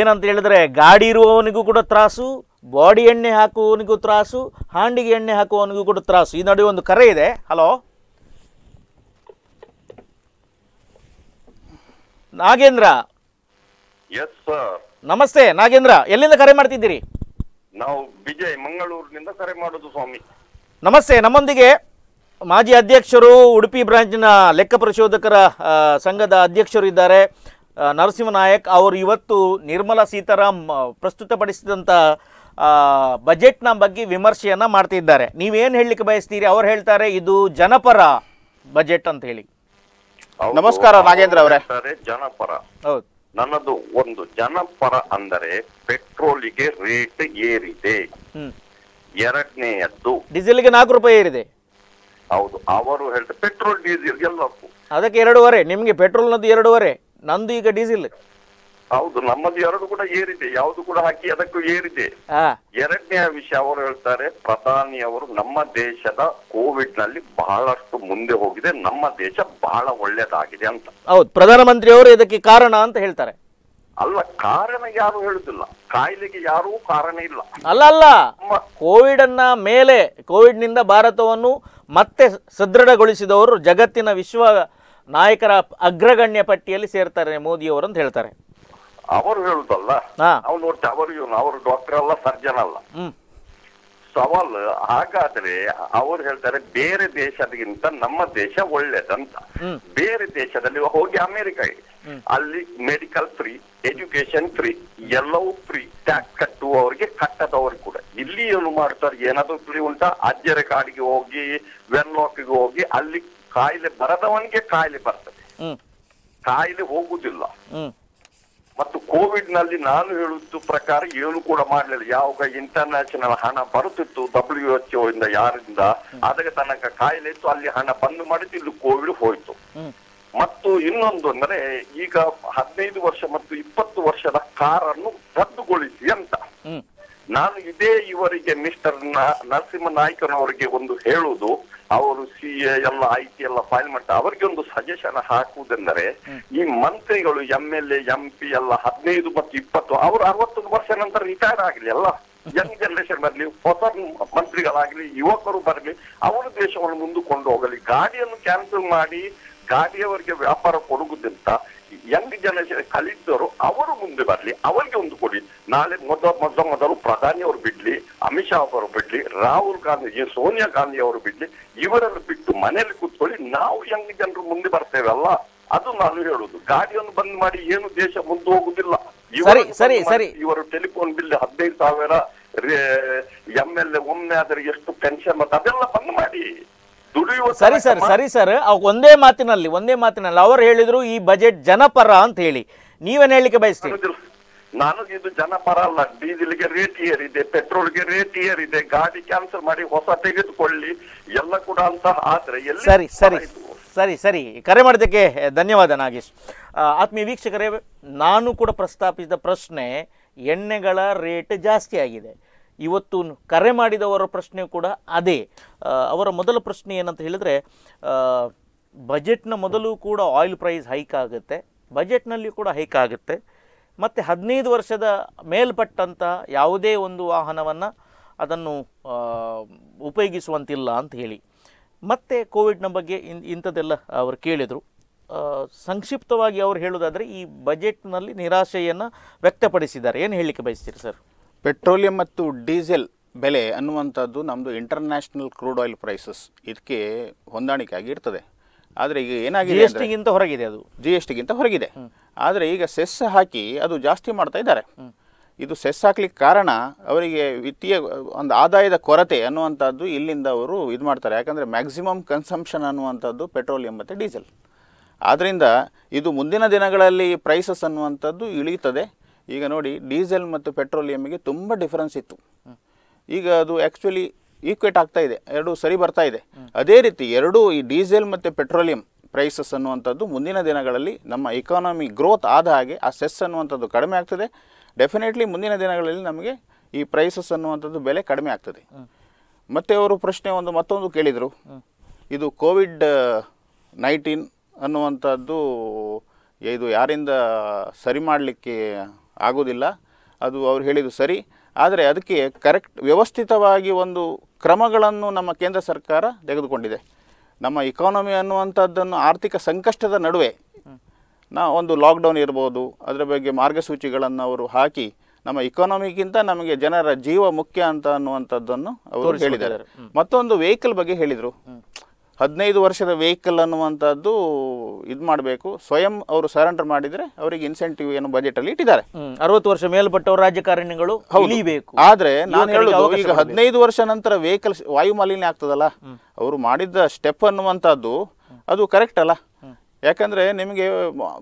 ಏನಂತ ಹೇಳಿದ್ರೆ ಗಾಡಿ ಇರುವವನಿಗೂ ಕೂಡ ತ್ರಾಸು ಬಾಡಿ ಎಣ್ಣೆ ಹಾಕುವವನಿಗೂ ತ್ರಾಸು ಹಾಂಡಿಗೆ ಎಣ್ಣೆ ಹಾಕುವವನಿಗೂ ಕೂಡ ತ್ರಾಸು ಈ ನಡುವೆ ಒಂದು ಕರೆ ಇದೆ ಹಲೋ ನಾಗೇಂದ್ರ ನಮಸ್ತೆ ನಾಗೇಂದ್ರ ಎಲ್ಲಿಂದ ಕರೆ ಮಾಡ್ತಿದ್ದೀರಿ ನಾವು ವಿಜಯ್ ಮಂಗಳೂರಿನಿಂದ ಕರೆ ಮಾಡುದು ಸ್ವಾಮಿ ನಮಸ್ತೆ ನಮ್ಮೊಂದಿಗೆ ಮಾಜಿ ಅಧ್ಯಕ್ಷರು ಉಡುಪಿ ಬ್ರಾಂಚ್ನ ಲೆಕ್ಕ ಪರಿಶೋಧಕರ ಸಂಘದ ಅಧ್ಯಕ್ಷರು ಇದ್ದಾರೆ ನರಸಿಂಹನಾಯಕ್ ಅವರು ಇವತ್ತು ನಿರ್ಮಲಾ ಸೀತಾರಾಮ್ ಬಜೆಟ್ ಬಜೆಟ್ನ ಬಗ್ಗೆ ವಿಮರ್ಶೆಯನ್ನು ಮಾಡ್ತಿದ್ದಾರೆ ನೀವೇನು ಹೇಳಲಿಕ್ಕೆ ಬಯಸ್ತೀರಿ ಅವ್ರು ಹೇಳ್ತಾರೆ ಇದು ಜನಪರ ಬಜೆಟ್ ಅಂತ ಹೇಳಿ ನಮಸ್ಕಾರ ನಾಗೇಂದ್ರ ಅವರೇ ಜನಪರ ಹೌದು ನನ್ನದು ಒಂದು ಜನಪರ ಅಂದರೆ ಪೆಟ್ರೋಲಿಗೆ ರೇಟ್ ಏರಿದೆ ಎರಡನೆಯದ್ದು ಡೀಸೆಲ್ಗೆ ನಾಲ್ಕು ರೂಪಾಯಿ ಏರಿದೆ ಹೌದು ಅವರು ಹೇಳ್ತಾರೆ ಪೆಟ್ರೋಲ್ ಡೀಸೆಲ್ ಎಲ್ಲಕ್ಕೂ ಅದಕ್ಕೆ ಎರಡೂವರೆ ನಿಮ್ಗೆ ಪೆಟ್ರೋಲ್ನದ್ದು ಎರಡೂವರೆ ನಂದು ಈಗ ಡೀಸೆಲ್ ಹೌದು ನಮ್ಮದು ಎರಡು ಕೂಡ ಏರಿದೆ ಯಾವ್ದು ಕೂಡ ಹಾಕಿ ಅದಕ್ಕೂ ಏರಿದೆ ಎರಡನೇ ವಿಷಯ ಅವರು ಹೇಳ್ತಾರೆ ಪ್ರಧಾನಿ ಅವರು ನಮ್ಮ ದೇಶದ ಕೋವಿಡ್ ನಲ್ಲಿ ಬಹಳಷ್ಟು ಮುಂದೆ ಹೋಗಿದೆ ನಮ್ಮ ದೇಶ ಬಹಳ ಒಳ್ಳೇದಾಗಿದೆ ಅಂತ ಹೌದು ಪ್ರಧಾನಮಂತ್ರಿ ಅವರು ಇದಕ್ಕೆ ಕಾರಣ ಅಂತ ಹೇಳ್ತಾರೆ ಅಲ್ಲ ಕಾರಣ ಯಾರು ಹೇಳುದಿಲ್ಲ ಕಾಯಿಲೆಗೆ ಯಾರೂ ಕಾರಣ ಇಲ್ಲ ಅಲ್ಲ ಅಲ್ಲ ಕೋವಿಡ್ ಅನ್ನ ಮೇಲೆ ಕೋವಿಡ್ ನಿಂದ ಭಾರತವನ್ನು ಮತ್ತೆ ಸದೃಢಗೊಳಿಸಿದವರು ಜಗತ್ತಿನ ವಿಶ್ವ ನಾಯಕರ ಅಗ್ರಗಣ್ಯ ಪಟ್ಟಿಯಲ್ಲಿ ಸೇರ್ತಾರೆ ಮೋದಿಯವರು ಅಂತ ಹೇಳ್ತಾರೆ ಅವರು ಹೇಳುದಲ್ಲ ಅವರು ಇವನು ಅವರು ಡಾಕ್ಟರ್ ಅಲ್ಲ ಸರ್ಜನ್ ಅಲ್ಲ ಸವಾಲ್ ಹಾಗಾದ್ರೆ ಅವ್ರು ಹೇಳ್ತಾರೆ ಬೇರೆ ದೇಶದಗಿಂತ ನಮ್ಮ ದೇಶ ಒಳ್ಳೇದಂತ ಬೇರೆ ದೇಶದಲ್ಲಿ ಹೋಗಿ ಅಮೆರಿಕ ಅಲ್ಲಿ ಮೆಡಿಕಲ್ ಫ್ರೀ ಎಜುಕೇಶನ್ ಫ್ರೀ ಎಲ್ಲವೂ ಫ್ರೀ ಟ್ಯಾಕ್ಸ್ ಕಟ್ಟುವವರಿಗೆ ಕಟ್ಟದವರು ಕೂಡ ಇಲ್ಲಿ ಏನು ಮಾಡ್ತಾರೆ ಏನಾದ್ರು ಫ್ರೀ ಉಂಟಾ ಅಜ್ಜರ ಕಾಡಿಗೆ ಹೋಗಿ ವೆನ್ಲಾಕ್ಗೆ ಹೋಗಿ ಅಲ್ಲಿ ಕಾಯಿಲೆ ಬರದವನಿಗೆ ಕಾಯಿಲೆ ಬರ್ತದೆ ಕಾಯಿಲೆ ಹೋಗುದಿಲ್ಲ ಮತ್ತು ಕೋವಿಡ್ ನಲ್ಲಿ ನಾನು ಹೇಳುತ್ತ ಪ್ರಕಾರ ಏನು ಕೂಡ ಮಾಡಲಿಲ್ಲ ಯಾವಾಗ ಇಂಟರ್ನ್ಯಾಷನಲ್ ಹಣ ಬರುತ್ತಿತ್ತು ಡಬ್ಲ್ಯೂ ಎಚ್ ಇಂದ ಯಾರಿಂದ ಅದಕ್ಕೆ ತನಕ ಕಾಯಿಲೆ ಇತ್ತು ಅಲ್ಲಿ ಹಣ ಬಂದ್ ಮಾಡಿದ್ದು ಇಲ್ಲಿ ಕೋವಿಡ್ ಹೋಯ್ತು ಮತ್ತು ಇನ್ನೊಂದು ಅಂದ್ರೆ ಈಗ ಹದಿನೈದು ವರ್ಷ ಮತ್ತು ಇಪ್ಪತ್ತು ವರ್ಷದ ಕಾರನ್ನು ರದ್ದುಗೊಳಿಸಿ ಅಂತ ನಾನು ಇದೇ ಇವರಿಗೆ ಮಿಸ್ಟರ್ ನರಸಿಂಹ ನಾಯ್ಕನವರಿಗೆ ಒಂದು ಹೇಳುವುದು ಅವರು ಸಿ ಎಲ್ಲ ಐ ಟಿ ಎಲ್ಲ ಫೈಲ್ ಮಾಡ್ತಾರೆ ಅವರಿಗೆ ಒಂದು ಸಜೆಷನ್ ಹಾಕುವುದೆಂದರೆ ಈ ಮಂತ್ರಿಗಳು M L A M P ಎಲ್ಲ ಹದಿನೈದು ಮತ್ತು ಇಪ್ಪತ್ತು ಅವರು ಅರವತ್ತೊಂದು ವರ್ಷ ನಂತರ ರಿಟೈರ್ ಆಗಲಿ ಅಲ್ಲ ಯಂಗ್ ಜನರೇಷನ್ ಬರಲಿ ಹೊಸ ಮಂತ್ರಿಗಳಾಗಲಿ ಯುವಕರು ಬರಲಿ ಅವರು ದೇಶವನ್ನು ಮುಂದುಕೊಂಡು ಹೋಗಲಿ ಗಾಡಿಯನ್ನು ಕ್ಯಾನ್ಸಲ್ ಮಾಡಿ ಗಾಡಿಯವರಿಗೆ ವ್ಯಾಪಾರ ಕೊಡುಗುದಂತ ಯಂಗ್ ಜನರೇಷನ್ ಕಲಿತವರು ಅವರು ಮುಂದೆ ಬರಲಿ ಅವರಿಗೆ ಒಂದು ಕೊಡಿ ನಾಳೆ ಮೊದಲ ಮೊದ ಮೊದಲು ಪ್ರಧಾನಿ ಅವರು ಬಿಡ್ಲಿ ಅಮಿತ್ ಶಾ ಅವರು ಬಿಡ್ಲಿ ರಾಹುಲ್ ಗಾಂಧಿ ಸೋನಿಯಾ ಗಾಂಧಿ ಅವರು ಬಿಡ್ಲಿ ಇವರನ್ನು ಬಿಟ್ಟು ಮನೆಯಲ್ಲಿ ಕೂತ್ಕೊಳ್ಳಿ ನಾವು ಯಂಗ್ ಜನರು ಮುಂದೆ ಬರ್ತೇವಲ್ಲ ಅದು ನಾನು ಹೇಳುದು ಗಾಡಿಯನ್ನು ಬಂದ್ ಮಾಡಿ ಏನು ದೇಶ ಮುಂದೆ ಹೋಗುದಿಲ್ಲ ಸರಿ ಸರಿ ಇವರು ಟೆಲಿಫೋನ್ ಬಿಲ್ ಹದಿನೈದು ಸಾವಿರ ಎಂ ಎಲ್ ಎ ಒಮ್ಮೆ ಆದ್ರೆ ಎಷ್ಟು ಪೆನ್ಷನ್ ಮತ್ತೆ ಅದೆಲ್ಲ ಬಂದ್ ಮಾಡಿ ಸರಿ ಸರ್ ಸರಿ ಸರ್ ಒಂದೇ ಮಾತಿನಲ್ಲಿ ಒಂದೇ ಮಾತಿನಲ್ಲಿ ಅವರು ಹೇಳಿದ್ರು ಈ ಬಜೆಟ್ ಜನಪರ ಅಂತ ಹೇಳಿ ನೀವೇನ್ ಹೇಳಿಕೆ ಬಯಸ್ತೀರಿ ಇದು ಜನಪರ ಅಲ್ಲ ಡೀಸೆಲ್ಗೆ ರೇಟ್ ಏರಿದೆ ಪೆಟ್ರೋಲ್ಗೆ ರೇಟ್ ಏರಿದೆ ಗಾಡಿ ಕ್ಯಾನ್ಸಲ್ ಮಾಡಿ ಹೊಸ ತೆಗೆದುಕೊಳ್ಳಿ ಎಲ್ಲ ಕೂಡ ಅಂತ ಆದ್ರೆ ಸರಿ ಸರಿ ಸರಿ ಸರಿ ಕರೆ ಮಾಡಿದ್ದಕ್ಕೆ ಧನ್ಯವಾದ ನಾಗೇಶ್ ಆತ್ಮೀಯ ವೀಕ್ಷಕರೇ ನಾನು ಕೂಡ ಪ್ರಸ್ತಾಪಿಸಿದ ಪ್ರಶ್ನೆ ಎಣ್ಣೆಗಳ ರೇಟ್ ಜಾಸ್ತಿ ಆಗಿದೆ ಇವತ್ತು ಕರೆ ಮಾಡಿದವರ ಪ್ರಶ್ನೆ ಕೂಡ ಅದೇ ಅವರ ಮೊದಲ ಪ್ರಶ್ನೆ ಏನಂತ ಹೇಳಿದರೆ ಬಜೆಟ್ನ ಮೊದಲು ಕೂಡ ಆಯಿಲ್ ಪ್ರೈಸ್ ಹೈಕ್ ಆಗುತ್ತೆ ಬಜೆಟ್ನಲ್ಲಿ ಕೂಡ ಹೈಕ್ ಆಗುತ್ತೆ ಮತ್ತು ಹದಿನೈದು ವರ್ಷದ ಮೇಲ್ಪಟ್ಟಂಥ ಯಾವುದೇ ಒಂದು ವಾಹನವನ್ನು ಅದನ್ನು ಉಪಯೋಗಿಸುವಂತಿಲ್ಲ ಅಂತ ಹೇಳಿ ಮತ್ತೆ ಕೋವಿಡ್ನ ಬಗ್ಗೆ ಇನ್ ಇಂಥದ್ದೆಲ್ಲ ಅವರು ಕೇಳಿದರು ಸಂಕ್ಷಿಪ್ತವಾಗಿ ಅವರು ಹೇಳೋದಾದರೆ ಈ ಬಜೆಟ್ನಲ್ಲಿ ನಿರಾಶೆಯನ್ನು ವ್ಯಕ್ತಪಡಿಸಿದ್ದಾರೆ ಏನು ಹೇಳಲಿಕ್ಕೆ ಬಯಸ್ತೀರಿ ಸರ್ ಪೆಟ್ರೋಲಿಯಂ ಮತ್ತು ಡೀಸೆಲ್ ಬೆಲೆ ಅನ್ನುವಂಥದ್ದು ನಮ್ಮದು ಇಂಟರ್ನ್ಯಾಷನಲ್ ಕ್ರೂಡ್ ಆಯಿಲ್ ಪ್ರೈಸಸ್ ಇದಕ್ಕೆ ಹೊಂದಾಣಿಕೆ ಆಗಿರ್ತದೆ ಆದರೆ ಈಗ ಏನಾಗಿದೆ ಜಿ ಎಸ್ ಟಿಗಿಂತ ಹೊರಗಿದೆ ಅದು ಜಿ ಎಸ್ ಟಿಗಿಂತ ಹೊರಗಿದೆ ಆದರೆ ಈಗ ಸೆಸ್ ಹಾಕಿ ಅದು ಜಾಸ್ತಿ ಮಾಡ್ತಾ ಇದ್ದಾರೆ ಇದು ಸೆಸ್ ಹಾಕ್ಲಿಕ್ಕೆ ಕಾರಣ ಅವರಿಗೆ ವಿತ್ತೀಯ ಒಂದು ಆದಾಯದ ಕೊರತೆ ಅನ್ನುವಂಥದ್ದು ಇಲ್ಲಿಂದ ಅವರು ಇದು ಮಾಡ್ತಾರೆ ಯಾಕಂದರೆ ಮ್ಯಾಕ್ಸಿಮಮ್ ಕನ್ಸಂಪ್ಷನ್ ಅನ್ನುವಂಥದ್ದು ಪೆಟ್ರೋಲಿಯಂ ಮತ್ತು ಡೀಸೆಲ್ ಆದ್ದರಿಂದ ಇದು ಮುಂದಿನ ದಿನಗಳಲ್ಲಿ ಪ್ರೈಸಸ್ ಅನ್ನುವಂಥದ್ದು ಇಳಿಯುತ್ತದೆ ಈಗ ನೋಡಿ ಡೀಸೆಲ್ ಮತ್ತು ಪೆಟ್ರೋಲಿಯಮ್ಗೆ ತುಂಬ ಡಿಫರೆನ್ಸ್ ಇತ್ತು ಈಗ ಅದು ಆ್ಯಕ್ಚುಲಿ ಈಕ್ವೇಟ್ ಆಗ್ತಾ ಇದೆ ಎರಡು ಸರಿ ಬರ್ತಾ ಇದೆ ಅದೇ ರೀತಿ ಎರಡೂ ಈ ಡೀಸೆಲ್ ಮತ್ತು ಪೆಟ್ರೋಲಿಯಂ ಪ್ರೈಸಸ್ ಅನ್ನುವಂಥದ್ದು ಮುಂದಿನ ದಿನಗಳಲ್ಲಿ ನಮ್ಮ ಇಕಾನಮಿ ಗ್ರೋತ್ ಆದ ಹಾಗೆ ಆ ಸೆಸ್ ಅನ್ನುವಂಥದ್ದು ಕಡಿಮೆ ಆಗ್ತದೆ ಡೆಫಿನೆಟ್ಲಿ ಮುಂದಿನ ದಿನಗಳಲ್ಲಿ ನಮಗೆ ಈ ಪ್ರೈಸಸ್ ಅನ್ನುವಂಥದ್ದು ಬೆಲೆ ಕಡಿಮೆ ಆಗ್ತದೆ ಮತ್ತು ಅವರು ಪ್ರಶ್ನೆ ಒಂದು ಮತ್ತೊಂದು ಕೇಳಿದರು ಇದು ಕೋವಿಡ್ ನೈನ್ಟೀನ್ ಅನ್ನುವಂಥದ್ದು ಇದು ಯಾರಿಂದ ಸರಿ ಮಾಡಲಿಕ್ಕೆ ಆಗೋದಿಲ್ಲ ಅದು ಅವ್ರು ಹೇಳಿದ್ದು ಸರಿ ಆದರೆ ಅದಕ್ಕೆ ಕರೆಕ್ಟ್ ವ್ಯವಸ್ಥಿತವಾಗಿ ಒಂದು ಕ್ರಮಗಳನ್ನು ನಮ್ಮ ಕೇಂದ್ರ ಸರ್ಕಾರ ತೆಗೆದುಕೊಂಡಿದೆ ನಮ್ಮ ಇಕಾನಮಿ ಅನ್ನುವಂಥದ್ದನ್ನು ಆರ್ಥಿಕ ಸಂಕಷ್ಟದ ನಡುವೆ ನಾ ಒಂದು ಲಾಕ್ಡೌನ್ ಇರ್ಬೋದು ಅದರ ಬಗ್ಗೆ ಮಾರ್ಗಸೂಚಿಗಳನ್ನು ಅವರು ಹಾಕಿ ನಮ್ಮ ಇಕಾನಮಿಗಿಂತ ನಮಗೆ ಜನರ ಜೀವ ಮುಖ್ಯ ಅಂತ ಅನ್ನುವಂಥದ್ದನ್ನು ಅವರು ಹೇಳಿದ್ದಾರೆ ಮತ್ತೊಂದು ವೆಹಿಕಲ್ ಬಗ್ಗೆ ಹೇಳಿದರು ಹದಿನೈದು ವರ್ಷದ ವೆಹಿಕಲ್ ಅನ್ನುವಂಥದ್ದು ಇದು ಮಾಡಬೇಕು ಸ್ವಯಂ ಅವರು ಸರೆಂಡರ್ ಮಾಡಿದರೆ ಅವರಿಗೆ ಇನ್ಸೆಂಟಿವ್ ಏನು ಬಜೆಟಲ್ಲಿ ಇಟ್ಟಿದ್ದಾರೆ ಅರವತ್ತು ವರ್ಷ ಮೇಲ್ಪಟ್ಟವರು ರಾಜಕಾರಣಿಗಳು ಇಳಿಬೇಕು ಆದರೆ ನಾನು ಹೇಳೋದು ಈಗ ಹದಿನೈದು ವರ್ಷ ನಂತರ ವೆಹಿಕಲ್ಸ್ ವಾಯು ಮಾಲಿನ್ಯ ಆಗ್ತದಲ್ಲ ಅವರು ಮಾಡಿದ್ದ ಸ್ಟೆಪ್ ಅನ್ನುವಂಥದ್ದು ಅದು ಕರೆಕ್ಟ್ ಅಲ್ಲ ಯಾಕಂದರೆ ನಿಮಗೆ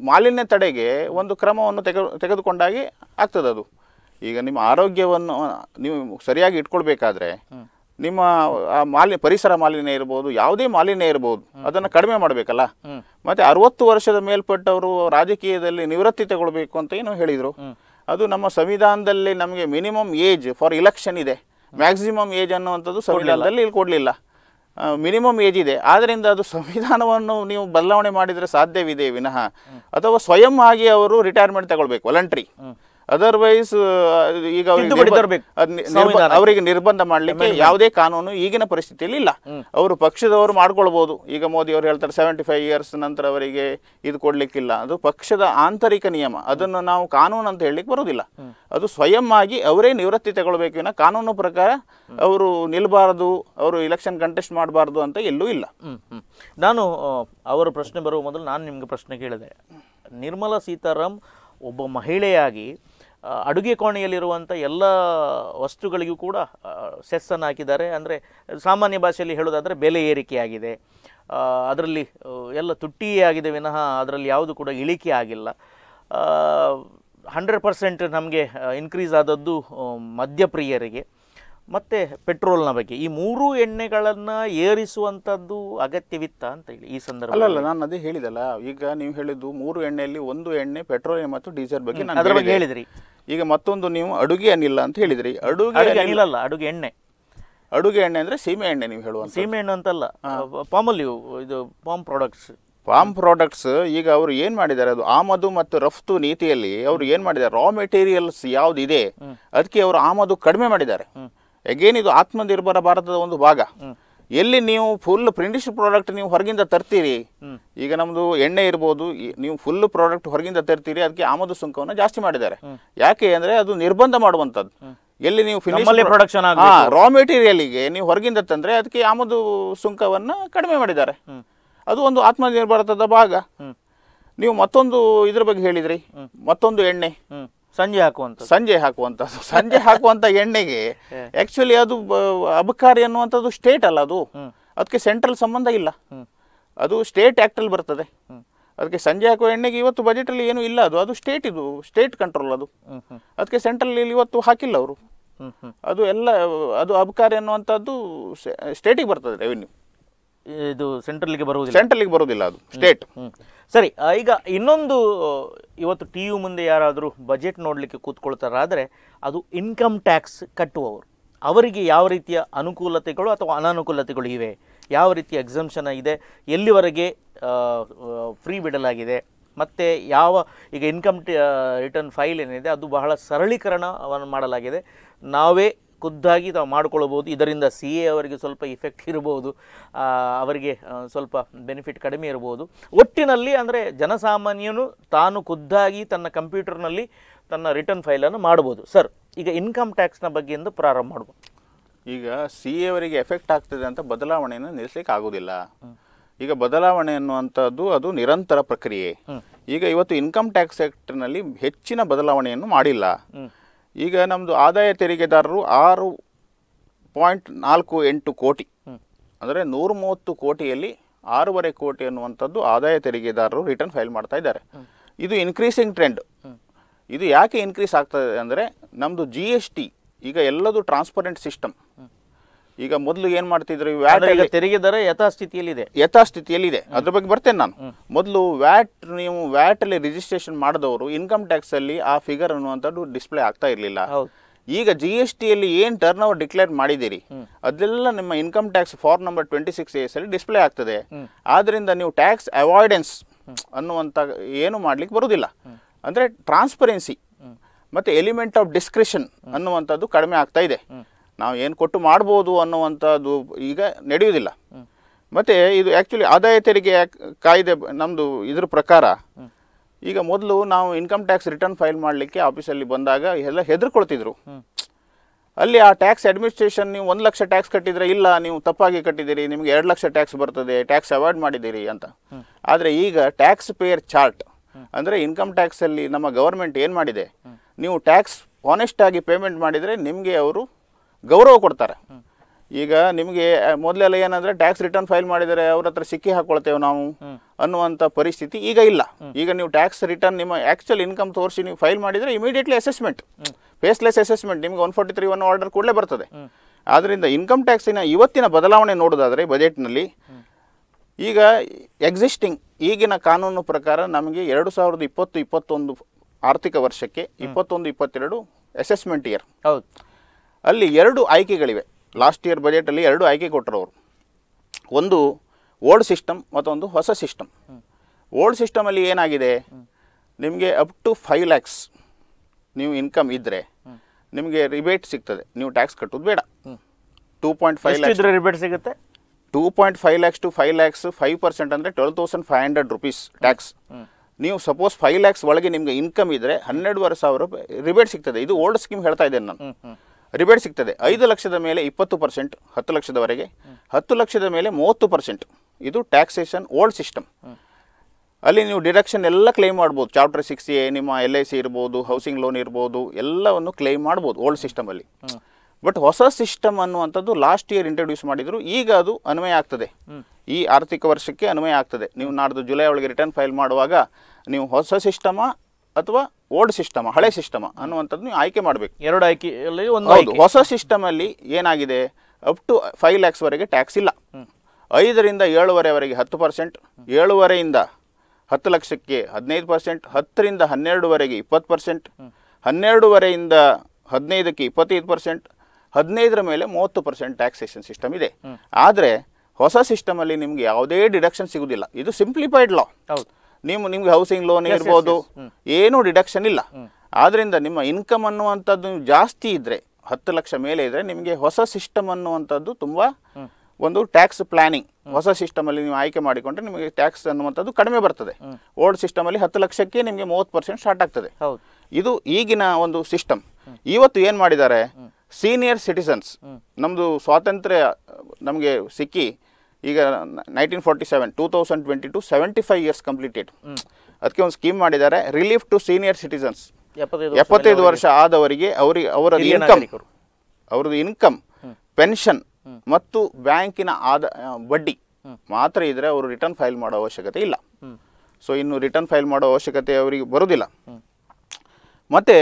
ಮಾಲಿನ್ಯ ತಡೆಗೆ ಒಂದು ಕ್ರಮವನ್ನು ತೆಗೆ ತೆಗೆದುಕೊಂಡಾಗಿ ಆಗ್ತದದು ಈಗ ನಿಮ್ಮ ಆರೋಗ್ಯವನ್ನು ನೀವು ಸರಿಯಾಗಿ ಇಟ್ಕೊಳ್ಬೇಕಾದ್ರೆ ನಿಮ್ಮ ಮಾಲಿ ಪರಿಸರ ಮಾಲಿನ್ಯ ಇರ್ಬೋದು ಯಾವುದೇ ಮಾಲಿನ್ಯ ಇರ್ಬೋದು ಅದನ್ನು ಕಡಿಮೆ ಮಾಡಬೇಕಲ್ಲ ಮತ್ತೆ ಅರವತ್ತು ವರ್ಷದ ಮೇಲ್ಪಟ್ಟವರು ರಾಜಕೀಯದಲ್ಲಿ ನಿವೃತ್ತಿ ತಗೊಳ್ಬೇಕು ಅಂತ ಏನು ಹೇಳಿದರು ಅದು ನಮ್ಮ ಸಂವಿಧಾನದಲ್ಲಿ ನಮಗೆ ಮಿನಿಮಮ್ ಏಜ್ ಫಾರ್ ಇಲೆಕ್ಷನ್ ಇದೆ ಮ್ಯಾಕ್ಸಿಮಮ್ ಏಜ್ ಅನ್ನುವಂಥದ್ದು ಸಂವಿಧಾನದಲ್ಲಿ ಇಲ್ಲಿ ಕೊಡಲಿಲ್ಲ ಮಿನಿಮಮ್ ಏಜ್ ಇದೆ ಆದ್ದರಿಂದ ಅದು ಸಂವಿಧಾನವನ್ನು ನೀವು ಬದಲಾವಣೆ ಮಾಡಿದರೆ ಸಾಧ್ಯವಿದೆ ವಿನಃ ಅಥವಾ ಸ್ವಯಂ ಆಗಿ ಅವರು ರಿಟೈರ್ಮೆಂಟ್ ತಗೊಳ್ಬೇಕು ವಾಲಂಟ್ರಿ ಅದರ್ವೈಸ್ ಈಗ ಅವರಿಗೆ ನಿರ್ಬಂಧ ಮಾಡಲಿಕ್ಕೆ ಯಾವುದೇ ಕಾನೂನು ಈಗಿನ ಪರಿಸ್ಥಿತಿಯಲ್ಲಿ ಇಲ್ಲ ಅವರು ಪಕ್ಷದವರು ಮಾಡ್ಕೊಳ್ಬಹುದು ಈಗ ಮೋದಿ ಅವರು ಹೇಳ್ತಾರೆ ಸೆವೆಂಟಿ ಫೈವ್ ಇಯರ್ಸ್ ನಂತರ ಅವರಿಗೆ ಇದು ಕೊಡ್ಲಿಕ್ಕಿಲ್ಲ ಅದು ಪಕ್ಷದ ಆಂತರಿಕ ನಿಯಮ ಅದನ್ನು ನಾವು ಕಾನೂನು ಅಂತ ಹೇಳಲಿಕ್ಕೆ ಬರೋದಿಲ್ಲ ಅದು ಸ್ವಯಂ ಆಗಿ ಅವರೇ ನಿವೃತ್ತಿ ತಗೊಳ್ಬೇಕು ಕಾನೂನು ಪ್ರಕಾರ ಅವರು ನಿಲ್ಬಾರದು ಅವರು ಇಲೆಕ್ಷನ್ ಕಂಟೆಸ್ಟ್ ಮಾಡಬಾರ್ದು ಅಂತ ಎಲ್ಲೂ ಇಲ್ಲ ನಾನು ಅವರ ಪ್ರಶ್ನೆ ಬರುವ ಮೊದಲು ನಾನು ನಿಮ್ಗೆ ಪ್ರಶ್ನೆ ಕೇಳಿದೆ ನಿರ್ಮಲಾ ಸೀತಾರಾಮ್ ಒಬ್ಬ ಮಹಿಳೆಯಾಗಿ ಅಡುಗೆ ಕೋಣೆಯಲ್ಲಿರುವಂಥ ಎಲ್ಲ ವಸ್ತುಗಳಿಗೂ ಕೂಡ ಸೆಸ್ಸನ್ನು ಹಾಕಿದ್ದಾರೆ ಅಂದರೆ ಸಾಮಾನ್ಯ ಭಾಷೆಯಲ್ಲಿ ಹೇಳೋದಾದರೆ ಬೆಲೆ ಏರಿಕೆಯಾಗಿದೆ ಅದರಲ್ಲಿ ಎಲ್ಲ ತುಟ್ಟಿಯೇ ಆಗಿದೆ ವಿನಃ ಅದರಲ್ಲಿ ಯಾವುದು ಕೂಡ ಇಳಿಕೆ ಆಗಿಲ್ಲ ಹಂಡ್ರೆಡ್ ಪರ್ಸೆಂಟ್ ನಮಗೆ ಇನ್ಕ್ರೀಸ್ ಆದದ್ದು ಮದ್ಯಪ್ರಿಯರಿಗೆ ಮತ್ತೆ ಪೆಟ್ರೋಲ್ನ ಬಗ್ಗೆ ಈ ಮೂರು ಎಣ್ಣೆಗಳನ್ನು ಏರಿಸುವಂಥದ್ದು ಅಗತ್ಯವಿತ್ತ ಅಂತ ಹೇಳಿ ಈ ಸಂದರ್ಭ ಅಲ್ಲ ನಾನು ಅದೇ ಹೇಳಿದಲ್ಲ ಈಗ ನೀವು ಹೇಳಿದ್ದು ಮೂರು ಎಣ್ಣೆಯಲ್ಲಿ ಒಂದು ಎಣ್ಣೆ ಪೆಟ್ರೋಲಿಯಂ ಮತ್ತು ಡೀಸೆಲ್ ಬಗ್ಗೆ ನಾನು ಅದರ ಬಗ್ಗೆ ಹೇಳಿದ್ರಿ ಈಗ ಮತ್ತೊಂದು ನೀವು ಅಡುಗೆ ಅನಿಲ್ಲ ಅಂತ ಹೇಳಿದ್ರಿ ಅಡುಗೆ ಅನಿಲ ಅಲ್ಲ ಅಡುಗೆ ಎಣ್ಣೆ ಅಡುಗೆ ಎಣ್ಣೆ ಅಂದ್ರೆ ಸೀಮೆ ಎಣ್ಣೆ ನೀವು ಹೇಳುವ ಸೀಮೆ ಎಣ್ಣೆ ಅಂತಲ್ಲ ಪಾಮಲ್ ಇದು ಪಾಮ್ ಪ್ರಾಡಕ್ಟ್ಸ್ ಪಾಮ್ ಪ್ರಾಡಕ್ಟ್ಸ್ ಈಗ ಅವರು ಏನು ಮಾಡಿದ್ದಾರೆ ಅದು ಆಮದು ಮತ್ತು ರಫ್ತು ನೀತಿಯಲ್ಲಿ ಅವರು ಏನು ಮಾಡಿದ್ದಾರೆ ರಾ ಮೆಟೀರಿಯಲ್ಸ್ ಇದೆ ಅದಕ್ಕೆ ಅವರು ಆಮದು ಕಡಿಮೆ ಮಾಡಿದ್ದಾರೆ ಅಗೇನ್ ಇದು ಆತ್ಮನಿರ್ಭರ ಭಾರತದ ಒಂದು ಭಾಗ ಎಲ್ಲಿ ನೀವು ಫುಲ್ ಪ್ರಿಂಟಿಶ್ ಪ್ರಾಡಕ್ಟ್ ನೀವು ಹೊರಗಿಂದ ತರ್ತೀರಿ ಈಗ ನಮ್ದು ಎಣ್ಣೆ ಇರ್ಬೋದು ನೀವು ಫುಲ್ ಪ್ರಾಡಕ್ಟ್ ಹೊರಗಿಂದ ತರ್ತೀರಿ ಅದಕ್ಕೆ ಆಮದು ಸುಂಕವನ್ನು ಜಾಸ್ತಿ ಮಾಡಿದ್ದಾರೆ ಯಾಕೆ ಅಂದ್ರೆ ಅದು ನಿರ್ಬಂಧ ಮಾಡುವಂತದ್ದು ಎಲ್ಲಿ ನೀವು ಪ್ರೊಡಕ್ಷನ್ ರಾ ಮೆಟೀರಿಯಲ್ಗೆ ನೀವು ಹೊರಗಿಂದ ತಂದ್ರೆ ಅದಕ್ಕೆ ಆಮದು ಸುಂಕವನ್ನು ಕಡಿಮೆ ಮಾಡಿದ್ದಾರೆ ಅದು ಒಂದು ಆತ್ಮನಿರ್ಭರತದ ಭಾಗ ನೀವು ಮತ್ತೊಂದು ಇದ್ರ ಬಗ್ಗೆ ಹೇಳಿದ್ರಿ ಮತ್ತೊಂದು ಎಣ್ಣೆ ಸಂಜೆ ಹಾಕುವಂಥ ಸಂಜೆ ಹಾಕುವಂಥದ್ದು ಸಂಜೆ ಹಾಕುವಂಥ ಎಣ್ಣೆಗೆ ಆ್ಯಕ್ಚುಲಿ ಅದು ಅಬಕಾರಿ ಅನ್ನುವಂಥದ್ದು ಸ್ಟೇಟ್ ಅಲ್ಲ ಅದು ಅದಕ್ಕೆ ಸೆಂಟ್ರಲ್ ಸಂಬಂಧ ಇಲ್ಲ ಅದು ಸ್ಟೇಟ್ ಆ್ಯಕ್ಟಲ್ಲಿ ಬರ್ತದೆ ಅದಕ್ಕೆ ಸಂಜೆ ಹಾಕುವ ಎಣ್ಣೆಗೆ ಇವತ್ತು ಬಜೆಟಲ್ಲಿ ಏನೂ ಇಲ್ಲ ಅದು ಅದು ಸ್ಟೇಟ್ ಇದು ಸ್ಟೇಟ್ ಕಂಟ್ರೋಲ್ ಅದು ಅದಕ್ಕೆ ಸೆಂಟ್ರಲ್ಲಿ ಇವತ್ತು ಹಾಕಿಲ್ಲ ಅವರು ಅದು ಎಲ್ಲ ಅದು ಅಬಕಾರಿ ಅನ್ನುವಂಥದ್ದು ಸ್ಟೇಟಿಗೆ ಬರ್ತದೆ ರೆವಿನ್ಯೂ ಇದು ಸೆಂಟ್ರಲ್ಗೆ ಬರುವುದಿಲ್ಲ ಸೆಂಟ್ರಲ್ಗೆ ಬರುವುದಿಲ್ಲ ಅದು ಸ್ಟೇಟ್ ಸರಿ ಈಗ ಇನ್ನೊಂದು ಇವತ್ತು ಟಿ ಯು ಮುಂದೆ ಯಾರಾದರೂ ಬಜೆಟ್ ನೋಡಲಿಕ್ಕೆ ಕೂತ್ಕೊಳ್ತಾರಾದರೆ ಅದು ಇನ್ಕಮ್ ಟ್ಯಾಕ್ಸ್ ಕಟ್ಟುವವರು ಅವರಿಗೆ ಯಾವ ರೀತಿಯ ಅನುಕೂಲತೆಗಳು ಅಥವಾ ಅನಾನುಕೂಲತೆಗಳು ಇವೆ ಯಾವ ರೀತಿಯ ಎಕ್ಸಮ್ಷನ್ ಇದೆ ಎಲ್ಲಿವರೆಗೆ ಫ್ರೀ ಬಿಡಲಾಗಿದೆ ಮತ್ತು ಯಾವ ಈಗ ಇನ್ಕಮ್ ಟಿ ರಿಟರ್ನ್ ಫೈಲ್ ಏನಿದೆ ಅದು ಬಹಳ ಸರಳೀಕರಣವನ್ನು ಮಾಡಲಾಗಿದೆ ನಾವೇ ಖುದ್ದಾಗಿ ತಾವು ಮಾಡ್ಕೊಳ್ಬೋದು ಇದರಿಂದ ಸಿ ಎ ಅವರಿಗೆ ಸ್ವಲ್ಪ ಇಫೆಕ್ಟ್ ಇರ್ಬೋದು ಅವರಿಗೆ ಸ್ವಲ್ಪ ಬೆನಿಫಿಟ್ ಕಡಿಮೆ ಇರ್ಬೋದು ಒಟ್ಟಿನಲ್ಲಿ ಅಂದರೆ ಜನಸಾಮಾನ್ಯನು ತಾನು ಖುದ್ದಾಗಿ ತನ್ನ ಕಂಪ್ಯೂಟರ್ನಲ್ಲಿ ತನ್ನ ರಿಟರ್ನ್ ಫೈಲನ್ನು ಮಾಡ್ಬೋದು ಸರ್ ಈಗ ಇನ್ಕಮ್ ಟ್ಯಾಕ್ಸ್ನ ಬಗ್ಗೆ ಎಂದು ಪ್ರಾರಂಭ ಮಾಡ್ಬೋದು ಈಗ ಸಿ ಎ ಅವರಿಗೆ ಎಫೆಕ್ಟ್ ಆಗ್ತದೆ ಅಂತ ಬದಲಾವಣೆಯನ್ನು ನಿಲ್ಲಿಸಲಿಕ್ಕೆ ಆಗೋದಿಲ್ಲ ಈಗ ಬದಲಾವಣೆ ಅನ್ನುವಂಥದ್ದು ಅದು ನಿರಂತರ ಪ್ರಕ್ರಿಯೆ ಈಗ ಇವತ್ತು ಇನ್ಕಮ್ ಟ್ಯಾಕ್ಸ್ ಆ್ಯಕ್ಟ್ನಲ್ಲಿ ಹೆಚ್ಚಿನ ಬದಲಾವಣೆಯನ್ನು ಮಾಡಿಲ್ಲ ಈಗ ನಮ್ಮದು ಆದಾಯ ತೆರಿಗೆದಾರರು ಆರು ಪಾಯಿಂಟ್ ನಾಲ್ಕು ಎಂಟು ಕೋಟಿ ಅಂದರೆ ನೂರು ಮೂವತ್ತು ಕೋಟಿಯಲ್ಲಿ ಆರೂವರೆ ಕೋಟಿ ಅನ್ನುವಂಥದ್ದು ಆದಾಯ ತೆರಿಗೆದಾರರು ರಿಟರ್ನ್ ಫೈಲ್ ಮಾಡ್ತಾ ಇದ್ದಾರೆ ಇದು ಇನ್ಕ್ರೀಸಿಂಗ್ ಟ್ರೆಂಡ್ ಇದು ಯಾಕೆ ಇನ್ಕ್ರೀಸ್ ಆಗ್ತದೆ ಅಂದರೆ ನಮ್ಮದು ಜಿ ಎಸ್ ಟಿ ಈಗ ಎಲ್ಲದು ಟ್ರಾನ್ಸ್ಪರೆಂಟ್ ಸಿಸ್ಟಮ್ ಈಗ ಮೊದಲು ಏನು ಮಾಡ್ತಿದ್ರು ವ್ಯಾಟ್ ತೆರಿಗೆ ದರ ಯಥಾಸ್ಥಿತಿಯಲ್ಲಿದೆ ಯಥಾಸ್ಥಿತಿಯಲ್ಲಿದೆ ಅದ್ರ ಬಗ್ಗೆ ಬರ್ತೇನೆ ನಾನು ಮೊದಲು ವ್ಯಾಟ್ ನೀವು ಅಲ್ಲಿ ರಿಜಿಸ್ಟ್ರೇಷನ್ ಮಾಡಿದವರು ಇನ್ಕಮ್ ಟ್ಯಾಕ್ಸ್ ಅಲ್ಲಿ ಆ ಫಿಗರ್ ಅನ್ನುವಂಥದ್ದು ಡಿಸ್ಪ್ಲೇ ಆಗ್ತಾ ಇರಲಿಲ್ಲ ಈಗ ಜಿ ಎಸ್ ಟಿಯಲ್ಲಿ ಏನು ಟರ್ನ್ ಓವರ್ ಡಿಕ್ಲೇರ್ ಮಾಡಿದ್ದೀರಿ ಅದೆಲ್ಲ ನಿಮ್ಮ income tax form number twenty six S ಅಲ್ಲಿ ಡಿಸ್ಪ್ಲೇ ಆಗ್ತದೆ ಆದ್ರಿಂದ ನೀವು ಟ್ಯಾಕ್ಸ್ ಅವಾಯ್ಡೆನ್ಸ್ ಅನ್ನುವಂಥ ಏನು ಮಾಡ್ಲಿಕ್ಕೆ ಬರುವುದಿಲ್ಲ ಅಂದರೆ ಟ್ರಾನ್ಸ್ಪರೆನ್ಸಿ ಮತ್ತೆ ಎಲಿಮೆಂಟ್ ಆಫ್ ಡಿಸ್ಕ್ರಿಷನ್ ಅನ್ನುವಂಥದ್ದು ಕಡಿಮೆ ಆಗ್ತಾ ಇದೆ ನಾವು ಏನು ಕೊಟ್ಟು ಮಾಡ್ಬೋದು ಅನ್ನುವಂಥದ್ದು ಈಗ ನಡೆಯುವುದಿಲ್ಲ ಮತ್ತು ಇದು ಆ್ಯಕ್ಚುಲಿ ಆದಾಯ ತೆರಿಗೆ ಕಾಯ್ದೆ ನಮ್ಮದು ಇದ್ರ ಪ್ರಕಾರ ಈಗ ಮೊದಲು ನಾವು ಇನ್ಕಮ್ ಟ್ಯಾಕ್ಸ್ ರಿಟರ್ನ್ ಫೈಲ್ ಮಾಡಲಿಕ್ಕೆ ಆಫೀಸಲ್ಲಿ ಬಂದಾಗ ಎಲ್ಲ ಹೆದರ್ಕೊಳ್ತಿದ್ರು ಅಲ್ಲಿ ಆ ಟ್ಯಾಕ್ಸ್ ಅಡ್ಮಿನಿಸ್ಟ್ರೇಷನ್ ನೀವು ಒಂದು ಲಕ್ಷ ಟ್ಯಾಕ್ಸ್ ಕಟ್ಟಿದರೆ ಇಲ್ಲ ನೀವು ತಪ್ಪಾಗಿ ಕಟ್ಟಿದ್ದೀರಿ ನಿಮಗೆ ಎರಡು ಲಕ್ಷ ಟ್ಯಾಕ್ಸ್ ಬರ್ತದೆ ಟ್ಯಾಕ್ಸ್ ಅವಾಯ್ಡ್ ಮಾಡಿದ್ದೀರಿ ಅಂತ ಆದರೆ ಈಗ ಟ್ಯಾಕ್ಸ್ ಪೇಯರ್ ಚಾರ್ಟ್ ಅಂದರೆ ಇನ್ಕಮ್ ಟ್ಯಾಕ್ಸಲ್ಲಿ ನಮ್ಮ ಗೌರ್ಮೆಂಟ್ ಏನು ಮಾಡಿದೆ ನೀವು ಟ್ಯಾಕ್ಸ್ ಆನೆಸ್ಟಾಗಿ ಆಗಿ ಪೇಮೆಂಟ್ ಮಾಡಿದರೆ ನಿಮಗೆ ಅವರು ಗೌರವ ಕೊಡ್ತಾರೆ ಈಗ ನಿಮಗೆ ಮೊದಲೆಲ್ಲ ಏನಂದ್ರೆ ಟ್ಯಾಕ್ಸ್ ರಿಟರ್ನ್ ಫೈಲ್ ಮಾಡಿದರೆ ಅವ್ರ ಹತ್ರ ಸಿಕ್ಕಿ ಹಾಕೊಳ್ತೇವೆ ನಾವು ಅನ್ನುವಂಥ ಪರಿಸ್ಥಿತಿ ಈಗ ಇಲ್ಲ ಈಗ ನೀವು ಟ್ಯಾಕ್ಸ್ ರಿಟರ್ನ್ ನಿಮ್ಮ ಆ್ಯಕ್ಚುಯಲ್ ಇನ್ಕಮ್ ತೋರಿಸಿ ನೀವು ಫೈಲ್ ಮಾಡಿದರೆ ಇಮಿಡಿಯೇಟ್ಲಿ ಅಸೆಸ್ಮೆಂಟ್ ಫೇಸ್ಲೆಸ್ ಅಸೆಸ್ಮೆಂಟ್ ನಿಮಗೆ one forty three one order ಕೂಡಲೇ ಬರ್ತದೆ ಆದ್ದರಿಂದ ಇನ್ಕಮ್ ಟ್ಯಾಕ್ಸಿನ ಇವತ್ತಿನ ಬದಲಾವಣೆ ನೋಡೋದಾದರೆ ಬಜೆಟ್ನಲ್ಲಿ ಈಗ ಎಕ್ಸಿಸ್ಟಿಂಗ್ ಈಗಿನ ಕಾನೂನು ಪ್ರಕಾರ ನಮಗೆ ಎರಡು ಸಾವಿರದ ಇಪ್ಪತ್ತು ಇಪ್ಪತ್ತೊಂದು ಆರ್ಥಿಕ ವರ್ಷಕ್ಕೆ ಇಪ್ಪತ್ತೊಂದು ಇಪ್ಪತ್ತೆರಡು ಅಸೆಸ್ಮೆಂಟ್ ಇಯರ್ ಹೌದು ಅಲ್ಲಿ ಎರಡು ಆಯ್ಕೆಗಳಿವೆ ಲಾಸ್ಟ್ ಇಯರ್ ಬಜೆಟಲ್ಲಿ ಎರಡು ಆಯ್ಕೆ ಕೊಟ್ಟರು ಅವರು ಒಂದು ಓಲ್ಡ್ ಸಿಸ್ಟಮ್ ಮತ್ತೊಂದು ಹೊಸ ಸಿಸ್ಟಮ್ ಓಲ್ಡ್ ಸಿಸ್ಟಮಲ್ಲಿ ಏನಾಗಿದೆ ನಿಮಗೆ ಅಪ್ ಟು ಫೈವ್ ಲ್ಯಾಕ್ಸ್ ನೀವು ಇನ್ಕಮ್ ಇದ್ದರೆ ನಿಮಗೆ ರಿಬೇಟ್ ಸಿಗ್ತದೆ ನೀವು ಟ್ಯಾಕ್ಸ್ ಕಟ್ಟೋದು ಬೇಡ two point five lakhs rebate ಸಿಗುತ್ತೆ two point five lakhs to five lakhs five percent ಅಂದರೆ twelve thousand five hundred rupees tax ನೀವು ಸಪೋಸ್ ಫೈವ್ ಲ್ಯಾಕ್ಸ್ ಒಳಗೆ ನಿಮಗೆ ಇನ್ಕಮ್ ಇದ್ದರೆ ಹನ್ನೆರಡುವರೆ ಸಾವಿರ ರೂಪಾಯಿ ರಿಬೇಟ್ ಸಿಗ್ತದೆ ಇದು ಓಲ್ಡ್ ಸ್ಕೀಮ್ ಹೇಳ್ತಾ ಇದ್ದೇನೆ ನಾನು ರಿಬೇಟ್ ಸಿಗ್ತದೆ ಐದು ಲಕ್ಷದ ಮೇಲೆ ಇಪ್ಪತ್ತು ಪರ್ಸೆಂಟ್ ಹತ್ತು ಲಕ್ಷದವರೆಗೆ ಹತ್ತು ಲಕ್ಷದ ಮೇಲೆ ಮೂವತ್ತು ಪರ್ಸೆಂಟ್ ಇದು ಟ್ಯಾಕ್ಸೇಷನ್ ಓಲ್ಡ್ ಸಿಸ್ಟಮ್ ಅಲ್ಲಿ ನೀವು ಡಿಡಕ್ಷನ್ ಎಲ್ಲ ಕ್ಲೇಮ್ ಮಾಡ್ಬೋದು ಚಾಪ್ಟರ್ ಸಿಕ್ಸ್ ಎ ನಿಮ್ಮ ಎಲ್ ಐ ಸಿ ಇರ್ಬೋದು ಹೌಸಿಂಗ್ ಲೋನ್ ಇರ್ಬೋದು ಎಲ್ಲವನ್ನು ಕ್ಲೇಮ್ ಮಾಡ್ಬೋದು ಓಲ್ಡ್ ಸಿಸ್ಟಮಲ್ಲಿ ಬಟ್ ಹೊಸ ಸಿಸ್ಟಮ್ ಅನ್ನುವಂಥದ್ದು ಲಾಸ್ಟ್ ಇಯರ್ ಇಂಟ್ರೊಡ್ಯೂಸ್ ಮಾಡಿದ್ರು ಈಗ ಅದು ಅನ್ವಯ ಆಗ್ತದೆ ಈ ಆರ್ಥಿಕ ವರ್ಷಕ್ಕೆ ಅನ್ವಯ ಆಗ್ತದೆ ನೀವು ನಾಡ್ದು ಜುಲೈ ಒಳಗೆ ರಿಟರ್ನ್ ಫೈಲ್ ಮಾಡುವಾಗ ನೀವು ಹೊಸ ಸಿಸ್ಟಮಾ ಅಥವಾ ಓಲ್ಡ್ ಸಿಸ್ಟಮ್ ಹಳೆ ಸಿಸ್ಟಮ್ ಅನ್ನುವಂಥದ್ದು ನೀವು ಆಯ್ಕೆ ಮಾಡಬೇಕು ಎರಡು ಆಯ್ಕೆ ಒಂದು ಹೊಸ ಸಿಸ್ಟಮಲ್ಲಿ ಏನಾಗಿದೆ ಅಪ್ ಟು ಫೈವ್ ಲ್ಯಾಕ್ಸ್ವರೆಗೆ ಟ್ಯಾಕ್ಸ್ ಇಲ್ಲ ಐದರಿಂದ ಏಳುವರೆವರೆಗೆ ಹತ್ತು ಪರ್ಸೆಂಟ್ ಏಳುವರೆಯಿಂದ ಹತ್ತು ಲಕ್ಷಕ್ಕೆ ಹದಿನೈದು ಪರ್ಸೆಂಟ್ ಹತ್ತರಿಂದ ಹನ್ನೆರಡುವರೆಗೆ ಇಪ್ಪತ್ತು ಪರ್ಸೆಂಟ್ ಹನ್ನೆರಡುವರೆಯಿಂದ ಹದಿನೈದಕ್ಕೆ ಇಪ್ಪತ್ತೈದು ಪರ್ಸೆಂಟ್ ಹದಿನೈದರ ಮೇಲೆ ಮೂವತ್ತು ಪರ್ಸೆಂಟ್ ಟ್ಯಾಕ್ಸೇಷನ್ ಸಿಸ್ಟಮ್ ಇದೆ ಆದರೆ ಹೊಸ ಸಿಸ್ಟಮಲ್ಲಿ ನಿಮಗೆ ಯಾವುದೇ ಡಿಡಕ್ಷನ್ ಸಿಗುವುದಿಲ್ಲ ಇದು ಸಿಂಪ್ಲಿಫೈಡ್ ಲಾ ನೀವು ನಿಮ್ಗೆ ಹೌಸಿಂಗ್ ಲೋನ್ ಇರ್ಬೋದು ಏನೂ ಡಿಡಕ್ಷನ್ ಇಲ್ಲ ಆದ್ರಿಂದ ನಿಮ್ಮ ಇನ್ಕಮ್ ಅನ್ನುವಂಥದ್ದು ಜಾಸ್ತಿ ಇದ್ರೆ ಹತ್ತು ಲಕ್ಷ ಮೇಲೆ ಇದ್ರೆ ನಿಮಗೆ ಹೊಸ ಸಿಸ್ಟಮ್ ಅನ್ನುವಂಥದ್ದು ತುಂಬ ಒಂದು ಟ್ಯಾಕ್ಸ್ ಪ್ಲಾನಿಂಗ್ ಹೊಸ ಸಿಸ್ಟಮ್ ಅಲ್ಲಿ ನೀವು ಆಯ್ಕೆ ಮಾಡಿಕೊಂಡ್ರೆ ನಿಮಗೆ ಟ್ಯಾಕ್ಸ್ ಅನ್ನುವಂಥದ್ದು ಕಡಿಮೆ ಬರ್ತದೆ ಓಲ್ಡ್ ಸಿಸ್ಟಮ್ ಅಲ್ಲಿ ಹತ್ತು ಲಕ್ಷಕ್ಕೆ ನಿಮಗೆ ಮೂವತ್ತು ಪರ್ಸೆಂಟ್ ಸ್ಟಾರ್ಟ್ ಆಗ್ತದೆ ಇದು ಈಗಿನ ಒಂದು ಸಿಸ್ಟಮ್ ಇವತ್ತು ಏನು ಮಾಡಿದ್ದಾರೆ ಸೀನಿಯರ್ ಸಿಟಿಸನ್ಸ್ ನಮ್ಮದು ಸ್ವಾತಂತ್ರ್ಯ ನಮಗೆ ಸಿಕ್ಕಿ ಈಗ nineteen forty seven two thousand twenty two seventy five years completed ಅದಕ್ಕೆ ಒಂದು ಸ್ಕೀಮ್ ಮಾಡಿದ್ದಾರೆ ರಿಲೀಫ್ ಟು ಸೀನಿಯರ್ ಸಿಟಿಸನ್ಸ್ ಎಪ್ಪತ್ತೈದು ವರ್ಷ ಆದವರಿಗೆ ಅವರಿಗೆ ಅವರ ಇನ್ಕಮ್ ಅವ್ರದ್ದು ಇನ್ಕಮ್ ಪೆನ್ಷನ್ ಮತ್ತು ಬ್ಯಾಂಕಿನ ಆದ ಬಡ್ಡಿ ಮಾತ್ರ ಇದ್ದರೆ ಅವರು ರಿಟರ್ನ್ ಫೈಲ್ ಮಾಡೋ ಅವಶ್ಯಕತೆ ಇಲ್ಲ ಸೊ ಇನ್ನು ರಿಟರ್ನ್ ಫೈಲ್ ಮಾಡೋ ಅವಶ್ಯಕತೆ ಅವರಿಗೆ ಬರೋದಿಲ್ಲ ಮತ್ತೆ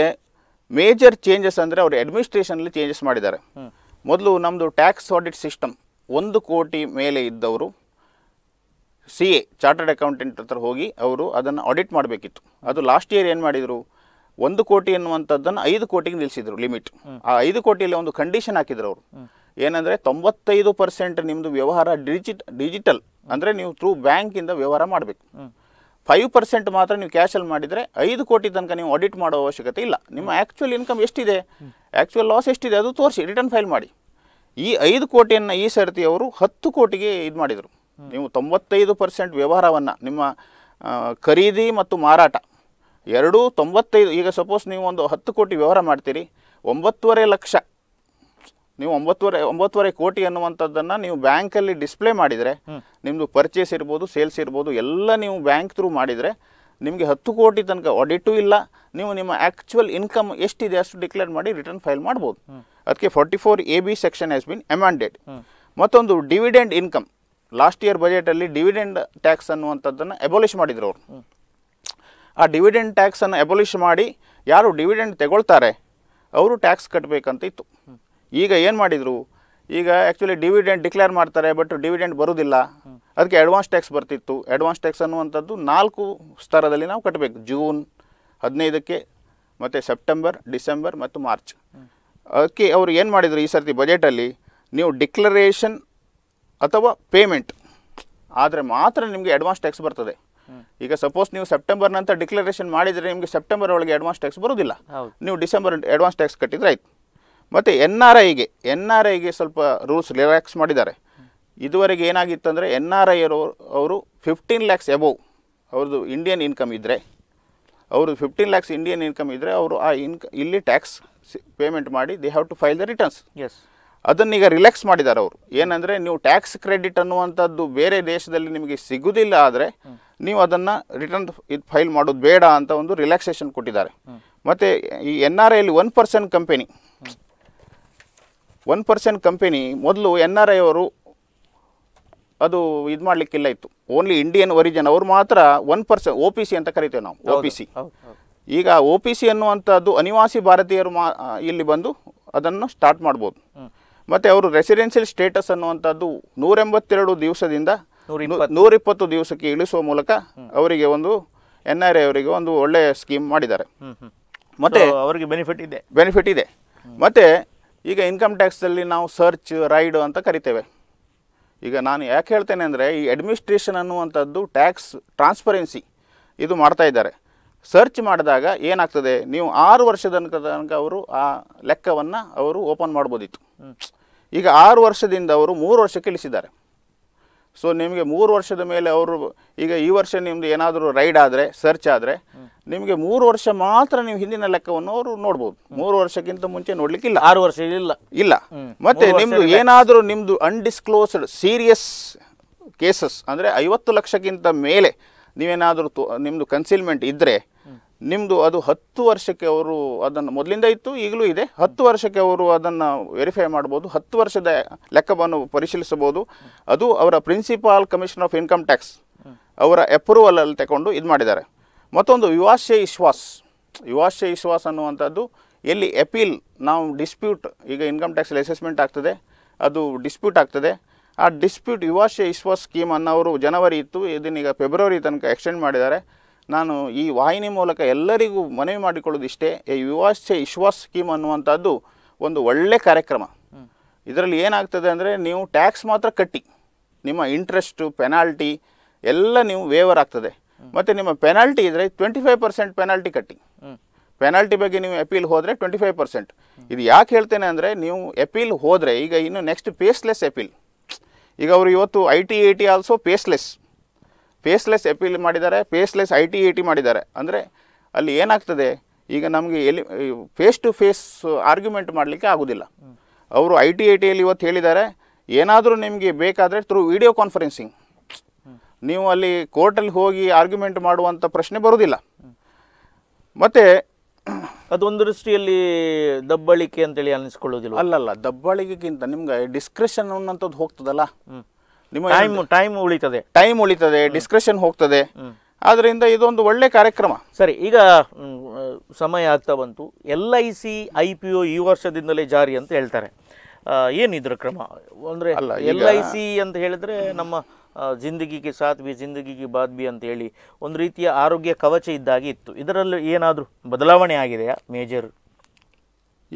ಮೇಜರ್ ಚೇಂಜಸ್ ಅಂದರೆ ಅವರು ಅಡ್ಮಿನಿಸ್ಟ್ರೇಷನ್ ಚೇಂಜಸ್ ಮಾಡಿದ್ದಾರೆ ಮೊದಲು ನಮ್ಮದು ಟ್ಯಾಕ್ಸ್ ಆಡಿಟ್ ಸಿಸ್ಟಮ್ ಒಂದು ಕೋಟಿ ಮೇಲೆ ಇದ್ದವರು ಸಿ ಎ ಚಾರ್ಟರ್ಡ್ ಅಕೌಂಟೆಂಟ್ ಹತ್ರ ಹೋಗಿ ಅವರು ಅದನ್ನು ಆಡಿಟ್ ಮಾಡಬೇಕಿತ್ತು ಅದು ಲಾಸ್ಟ್ ಇಯರ್ ಏನು ಮಾಡಿದರು ಒಂದು ಕೋಟಿ ಅನ್ನುವಂಥದ್ದನ್ನು ಐದು ಕೋಟಿಗೆ ನಿಲ್ಲಿಸಿದರು ಲಿಮಿಟ್ ಆ ಐದು ಕೋಟಿಯಲ್ಲಿ ಒಂದು ಕಂಡೀಷನ್ ಹಾಕಿದ್ರು ಅವರು ಏನಂದರೆ ತೊಂಬತ್ತೈದು ಪರ್ಸೆಂಟ್ ನಿಮ್ಮದು ವ್ಯವಹಾರ ಡಿಜಿಟ್ ಡಿಜಿಟಲ್ ಅಂದರೆ ನೀವು ಥ್ರೂ ಬ್ಯಾಂಕಿಂದ ವ್ಯವಹಾರ ಮಾಡಬೇಕು ಫೈವ್ ಪರ್ಸೆಂಟ್ ಮಾತ್ರ ನೀವು ಕ್ಯಾಶಲ್ಲಿ ಮಾಡಿದರೆ ಐದು ಕೋಟಿ ತನಕ ನೀವು ಆಡಿಟ್ ಮಾಡೋ ಅವಶ್ಯಕತೆ ಇಲ್ಲ ನಿಮ್ಮ ಆ್ಯಕ್ಚುಯಲ್ ಇನ್ಕಮ್ ಎಷ್ಟಿದೆ ಆ್ಯಕ್ಚುಯಲ್ ಲಾಸ್ ಎಷ್ಟಿದೆ ಅದು ತೋರಿಸಿ ರಿಟರ್ನ್ ಫೈಲ್ ಮಾಡಿ ಈ ಐದು ಕೋಟಿಯನ್ನು ಈ ಸರ್ತಿ ಅವರು ಹತ್ತು ಕೋಟಿಗೆ ಇದು ಮಾಡಿದರು ನೀವು ತೊಂಬತ್ತೈದು ಪರ್ಸೆಂಟ್ ವ್ಯವಹಾರವನ್ನು ನಿಮ್ಮ ಖರೀದಿ ಮತ್ತು ಮಾರಾಟ ಎರಡೂ ತೊಂಬತ್ತೈದು ಈಗ ಸಪೋಸ್ ನೀವು ಒಂದು ಹತ್ತು ಕೋಟಿ ವ್ಯವಹಾರ ಮಾಡ್ತೀರಿ ಒಂಬತ್ತುವರೆ ಲಕ್ಷ ನೀವು ಒಂಬತ್ತುವರೆ ಒಂಬತ್ತುವರೆ ಕೋಟಿ ಅನ್ನುವಂಥದ್ದನ್ನು ನೀವು ಬ್ಯಾಂಕಲ್ಲಿ ಡಿಸ್ಪ್ಲೇ ಮಾಡಿದರೆ ನಿಮ್ಮದು ಪರ್ಚೇಸ್ ಇರ್ಬೋದು ಸೇಲ್ಸ್ ಇರ್ಬೋದು ಎಲ್ಲ ನೀವು ಬ್ಯಾಂಕ್ ಥ್ರೂ ಮಾಡಿದರೆ ನಿಮಗೆ ಹತ್ತು ಕೋಟಿ ತನಕ ಆಡಿಟೂ ಇಲ್ಲ ನೀವು ನಿಮ್ಮ ಆ್ಯಕ್ಚುವಲ್ ಇನ್ಕಮ್ ಎಷ್ಟಿದೆ ಅಷ್ಟು ಡಿಕ್ಲೇರ್ ಮಾಡಿ ರಿಟರ್ನ್ ಫೈಲ್ ಮಾಡ್ಬೋದು ಅದಕ್ಕೆ forty four A B section has been amended ಮತ್ತೊಂದು ಡಿವಿಡೆಂಡ್ ಇನ್ಕಮ್ ಲಾಸ್ಟ್ ಇಯರ್ ಬಜೆಟಲ್ಲಿ ಡಿವಿಡೆಂಡ್ ಟ್ಯಾಕ್ಸ್ ಅನ್ನುವಂಥದ್ದನ್ನು ಎಬೊಲಿಷ್ ಮಾಡಿದ್ರು ಅವರು ಆ ಡಿವಿಡೆಂಡ್ ಟ್ಯಾಕ್ಸನ್ನು ಎಬೊಲಿಷ್ ಮಾಡಿ ಯಾರು ಡಿವಿಡೆಂಡ್ ತಗೊಳ್ತಾರೆ ಅವರು ಟ್ಯಾಕ್ಸ್ ಕಟ್ಟಬೇಕಂತ ಇತ್ತು ಈಗ ಏನು ಮಾಡಿದರು ಈಗ ಆ್ಯಕ್ಚುಲಿ ಡಿವಿಡೆಂಡ್ ಡಿಕ್ಲೇರ್ ಮಾಡ್ತಾರೆ ಬಟ್ ಡಿವಿಡೆಂಡ್ ಬರೋದಿಲ್ಲ ಅದಕ್ಕೆ ಅಡ್ವಾನ್ಸ್ ಟ್ಯಾಕ್ಸ್ ಬರ್ತಿತ್ತು ಅಡ್ವಾನ್ಸ್ ಟ್ಯಾಕ್ಸ್ ಅನ್ನುವಂಥದ್ದು ನಾಲ್ಕು ಸ್ತರದಲ್ಲಿ ನಾವು ಕಟ್ಟಬೇಕು ಜೂನ್ ಹದಿನೈದಕ್ಕೆ ಮತ್ತು ಸೆಪ್ಟೆಂಬರ್ ಡಿಸೆಂಬರ್ ಮತ್ತು ಮಾರ್ಚ್ ಅದಕ್ಕೆ ಅವರು ಏನು ಮಾಡಿದರು ಈ ಸರ್ತಿ ಬಜೆಟಲ್ಲಿ ನೀವು ಡಿಕ್ಲರೇಷನ್ ಅಥವಾ ಪೇಮೆಂಟ್ ಆದರೆ ಮಾತ್ರ ನಿಮಗೆ ಅಡ್ವಾನ್ಸ್ ಟ್ಯಾಕ್ಸ್ ಬರ್ತದೆ ಈಗ ಸಪೋಸ್ ನೀವು ಸೆಪ್ಟೆಂಬರ್ ನಂತರ ಡಿಕ್ಲರೇಷನ್ ಮಾಡಿದರೆ ನಿಮಗೆ ಸೆಪ್ಟೆಂಬರ್ ಒಳಗೆ ಅಡ್ವಾನ್ಸ್ ಟ್ಯಾಕ್ಸ್ ಬರೋದಿಲ್ಲ ನೀವು ಡಿಸೆಂಬರ್ ಅಡ್ವಾನ್ಸ್ ಟ್ಯಾಕ್ಸ್ ಕಟ್ಟಿದ್ರೆ ಆಯಿತು ಮತ್ತು ಎನ್ ಆರ್ ಐಗೆ ಎನ್ ಆರ್ ಐಗೆ ಸ್ವಲ್ಪ ರೂಲ್ಸ್ ರಿಲ್ಯಾಕ್ಸ್ ಮಾಡಿದ್ದಾರೆ ಇದುವರೆಗೆ ಏನಾಗಿತ್ತು ಎನ್ ಆರ್ ಐ ಅವರು ಫಿಫ್ಟೀನ್ ಲ್ಯಾಕ್ಸ್ ಎಬೋವ್ ಅವ್ರದ್ದು ಇಂಡಿಯನ್ ಇನ್ಕಮ್ ಇದ್ದರೆ ಅವರು ಫಿಫ್ಟೀನ್ ಲ್ಯಾಕ್ಸ್ ಇಂಡಿಯನ್ ಇನ್ಕಮ್ ಇದ್ದರೆ ಅವರು ಆ ಇನ್ಕ ಇಲ್ಲಿ ಟ್ಯಾಕ್ಸ್ ಪೇಮೆಂಟ್ ಮಾಡಿ they have to file the returns ಎಸ್ ಅದನ್ನೀಗ ರಿಲ್ಯಾಕ್ಸ್ ಮಾಡಿದ್ದಾರೆ ಅವರು ಏನಂದರೆ ನೀವು ಟ್ಯಾಕ್ಸ್ ಕ್ರೆಡಿಟ್ ಅನ್ನುವಂಥದ್ದು ಬೇರೆ ದೇಶದಲ್ಲಿ ನಿಮಗೆ ಸಿಗುವುದಿಲ್ಲ ಆದರೆ ನೀವು ಅದನ್ನು ರಿಟರ್ನ್ ಇದು ಫೈಲ್ ಮಾಡೋದು ಬೇಡ ಅಂತ ಒಂದು ರಿಲ್ಯಾಕ್ಸೇಷನ್ ಕೊಟ್ಟಿದ್ದಾರೆ ಮತ್ತು ಈ ಎನ್ ಆರ್ ಐಲಿ one percent company one percent company ಮೊದಲು ಎನ್ ಆರ್ ಐ ಅವರು ಅದು ಇದು ಮಾಡಲಿಕ್ಕಿಲ್ಲ ಇತ್ತು ಓನ್ಲಿ ಇಂಡಿಯನ್ ಒರಿಜಿನ್ ಅವ್ರು ಮಾತ್ರ one percent O P C ಅಂತ ಕರಿತೇವೆ ನಾವು ಓ ಪಿ ಸಿ ಈಗ ಓ ಪಿ ಸಿ ಅನ್ನುವಂಥದ್ದು ಅನಿವಾಸಿ ಭಾರತೀಯರು ಮಾ ಇಲ್ಲಿ ಬಂದು ಅದನ್ನು ಸ್ಟಾರ್ಟ್ ಮಾಡ್ಬೋದು ಮತ್ತು ಅವರು ರೆಸಿಡೆನ್ಷಿಯಲ್ ಸ್ಟೇಟಸ್ ಅನ್ನುವಂಥದ್ದು ನೂರೆಂಬತ್ತೆರಡು ದಿವಸದಿಂದ ನೂರಿಪ್ಪತ್ತು ದಿವಸಕ್ಕೆ ಇಳಿಸುವ ಮೂಲಕ ಅವರಿಗೆ ಒಂದು ಎನ್ ಆರ್ ಐ ಅವರಿಗೆ ಒಂದು ಒಳ್ಳೆಯ ಸ್ಕೀಮ್ ಮಾಡಿದ್ದಾರೆ ಮತ್ತು ಅವರಿಗೆ ಬೆನಿಫಿಟ್ ಇದೆ ಬೆನಿಫಿಟ್ ಇದೆ ಮತ್ತು ಈಗ ಇನ್ಕಮ್ ಟ್ಯಾಕ್ಸಲ್ಲಿ ನಾವು ಸರ್ಚ್ ರೈಡ್ ಅಂತ ಕರಿತೇವೆ ಈಗ ನಾನು ಯಾಕೆ ಹೇಳ್ತೇನೆ ಅಂದರೆ ಈ ಅಡ್ಮಿನಿಸ್ಟ್ರೇಷನ್ ಅನ್ನುವಂಥದ್ದು ಟ್ಯಾಕ್ಸ್ ಟ್ರಾನ್ಸ್ಪರೆನ್ಸಿ ಇದು ಮಾಡ್ತಾ ಇದ್ದಾರೆ ಸರ್ಚ್ ಮಾಡಿದಾಗ ಏನಾಗ್ತದೆ ನೀವು ಆರು ವರ್ಷದ ತನಕ ಅವರು ಆ ಲೆಕ್ಕವನ್ನು ಅವರು ಓಪನ್ ಮಾಡ್ಬೋದಿತ್ತು ಈಗ ಆರು ವರ್ಷದಿಂದ ಅವರು ಮೂರು ವರ್ಷಕ್ಕೆ ಇಳಿಸಿದ್ದಾರೆ ಸೊ ನಿಮಗೆ ಮೂರು ವರ್ಷದ ಮೇಲೆ ಅವರು ಈಗ ಈ ವರ್ಷ ನಿಮ್ದು ಏನಾದರೂ ರೈಡ್ ಆದರೆ ಸರ್ಚ್ ಆದರೆ ನಿಮಗೆ ಮೂರು ವರ್ಷ ಮಾತ್ರ ನೀವು ಹಿಂದಿನ ಲೆಕ್ಕವನ್ನು ಅವರು ನೋಡ್ಬೋದು ಮೂರು ವರ್ಷಕ್ಕಿಂತ ಮುಂಚೆ ನೋಡ್ಲಿಕ್ಕಿಲ್ಲ ಆರು ವರ್ಷ ಇಲ್ಲ ಇಲ್ಲ ಮತ್ತೆ ನಿಮ್ದು ಏನಾದರೂ ನಿಮ್ದು ಅನ್ಡಿಸ್ಕ್ಲೋಸ್ಡ್ ಸೀರಿಯಸ್ ಕೇಸಸ್ ಅಂದರೆ ಐವತ್ತು ಲಕ್ಷಕ್ಕಿಂತ ಮೇಲೆ ನೀವೇನಾದರೂ ನಿಮ್ಮದು ಕನ್ಸಿಲ್ಮೆಂಟ್ ಇದ್ದರೆ ನಿಮ್ಮದು ಅದು ಹತ್ತು ವರ್ಷಕ್ಕೆ ಅವರು ಅದನ್ನು ಮೊದಲಿಂದ ಇತ್ತು ಈಗಲೂ ಇದೆ ಹತ್ತು ವರ್ಷಕ್ಕೆ ಅವರು ಅದನ್ನು ವೆರಿಫೈ ಮಾಡ್ಬೋದು ಹತ್ತು ವರ್ಷದ ಲೆಕ್ಕವನ್ನು ಪರಿಶೀಲಿಸಬಹುದು ಅದು ಅವರ principal commission of income tax ಅವರ ಅಪ್ರೂವಲಲ್ಲಿ ತಗೊಂಡು ಇದು ಮಾಡಿದ್ದಾರೆ ಮತ್ತೊಂದು ವಿವಾಶ್ಯ ವಿಶ್ವಾಸ್ ವಿವಾಶ್ಯ ವಿಶ್ವಾಸ್ ಅನ್ನುವಂಥದ್ದು ಎಲ್ಲಿ ಅಪೀಲ್ ನಾವು ಡಿಸ್ಪ್ಯೂಟ್ ಈಗ ಇನ್ಕಮ್ ಟ್ಯಾಕ್ಸಲ್ಲಿ ಅಸೆಸ್ಮೆಂಟ್ ಆಗ್ತದೆ ಅದು ಡಿಸ್ಪ್ಯೂಟ್ ಆಗ್ತದೆ ಆ ಡಿಸ್ಪ್ಯೂಟ್ ವಿವಾಶ್ಯ ವಿಶ್ವಾಸ್ ಸ್ಕೀಮನ್ನು ಅವರು ಜನವರಿ ಇತ್ತು ಇದನ್ನೀಗ ಫೆಬ್ರವರಿ ತನಕ ಎಕ್ಸ್ಟೆಂಡ್ ಮಾಡಿದ್ದಾರೆ ನಾನು ಈ ವಾಹಿನಿ ಮೂಲಕ ಎಲ್ಲರಿಗೂ ಮನವಿ ಮಾಡಿಕೊಳ್ಳೋದು ಇಷ್ಟೇ ಈ ವಿವಾಸ ವಿಶ್ವಾಸ್ ಸ್ಕೀಮ್ ಅನ್ನುವಂಥದ್ದು ಒಂದು ಒಳ್ಳೆ ಕಾರ್ಯಕ್ರಮ ಇದರಲ್ಲಿ ಏನಾಗ್ತದೆ ಅಂದರೆ ನೀವು ಟ್ಯಾಕ್ಸ್ ಮಾತ್ರ ಕಟ್ಟಿ ನಿಮ್ಮ ಇಂಟ್ರೆಸ್ಟು ಪೆನಾಲ್ಟಿ ಎಲ್ಲ ನೀವು ವೇವರ್ ಆಗ್ತದೆ ಮತ್ತು ನಿಮ್ಮ ಪೆನಾಲ್ಟಿ ಇದ್ದರೆ ಟ್ವೆಂಟಿ ಫೈವ್ ಪರ್ಸೆಂಟ್ ಪೆನಾಲ್ಟಿ ಕಟ್ಟಿ ಪೆನಾಲ್ಟಿ ಬಗ್ಗೆ ನೀವು ಎಪೀಲ್ ಹೋದರೆ ಟ್ವೆಂಟಿ ಫೈವ್ ಪರ್ಸೆಂಟ್ ಇದು ಯಾಕೆ ಹೇಳ್ತೇನೆ ಅಂದರೆ ನೀವು ಎಪೀಲ್ ಹೋದರೆ ಈಗ ಇನ್ನು ನೆಕ್ಸ್ಟ್ ಪೇಸ್ಲೆಸ್ ಎಪೀಲ್ ಈಗ ಅವರು ಇವತ್ತು I T I T also faceless faceless appeal ಮಾಡಿದ್ದಾರೆ faceless I T A T ಮಾಡಿದ್ದಾರೆ ಅಂದರೆ ಅಲ್ಲಿ ಏನಾಗ್ತದೆ ಈಗ ನಮಗೆ ಎಲಿ ಫೇಸ್ ಟು ಫೇಸ್ ಆರ್ಗ್ಯುಮೆಂಟ್ ಮಾಡಲಿಕ್ಕೆ ಆಗೋದಿಲ್ಲ ಅವರು ಐ ಟಿ ಐ e ಟಿಯಲ್ಲಿ ಇವತ್ತು ಹೇಳಿದ್ದಾರೆ ಏನಾದರೂ ನಿಮಗೆ ಬೇಕಾದರೆ ಥ್ರೂ ವಿಡಿಯೋ ಕಾನ್ಫರೆನ್ಸಿಂಗ್ ನೀವು ಅಲ್ಲಿ ಕೋರ್ಟಲ್ಲಿ ಹೋಗಿ ಆರ್ಗ್ಯುಮೆಂಟ್ ಮಾಡುವಂಥ ಪ್ರಶ್ನೆ ಬರೋದಿಲ್ಲ ಮತ್ತು ಅದೊಂದು ದೃಷ್ಟಿಯಲ್ಲಿ ದಬ್ಬಳಿಕೆ ಅಂತೇಳಿ ಅನ್ನಿಸ್ಕೊಳ್ಳೋದಿಲ್ಲ ಅಲ್ಲಲ್ಲ ದಬ್ಬಳಿಕೆಗಿಂತ ನಿಮ್ಗೆ ಡಿಸ್ಕ್ರಿಷನ್ ಅನ್ನೋಂಥದ್ದು ಹೋಗ್ತದಲ್ಲ ನಿಮ್ಮ ಟೈಮ್ ಟೈಮ್ ಉಳಿತದೆ ಟೈಮ್ ಉಳಿತದೆ ಡಿಸ್ಕಷನ್ ಹೋಗ್ತದೆ ಆದ್ದರಿಂದ ಇದೊಂದು ಒಳ್ಳೆ ಕಾರ್ಯಕ್ರಮ ಸರಿ ಈಗ ಸಮಯ ಆಗ್ತಾ ಬಂತು L I C I P O ಈ ವರ್ಷದಿಂದಲೇ ಜಾರಿ ಅಂತ ಹೇಳ್ತಾರೆ ಏನಿದ್ರ ಕ್ರಮ ಅಂದ್ರೆ ಎಲ್ ಐ ಸಿ ಅಂತ ಹೇಳಿದ್ರೆ ನಮ್ಮ ಜಿಂದಗಿಗೆ ಸಾಥ್ ಬಿ ಜಿಂದಗಿಗೆ ಬಾದ್ ಬಿ ಅಂತ ಹೇಳಿ ಒಂದು ರೀತಿಯ ಆರೋಗ್ಯ ಕವಚ ಇದ್ದಾಗಿ ಇತ್ತು ಇದರಲ್ಲಿ ಏನಾದರೂ ಬದಲಾವಣೆ ಆಗಿದೆಯಾ ಮೇಜರ್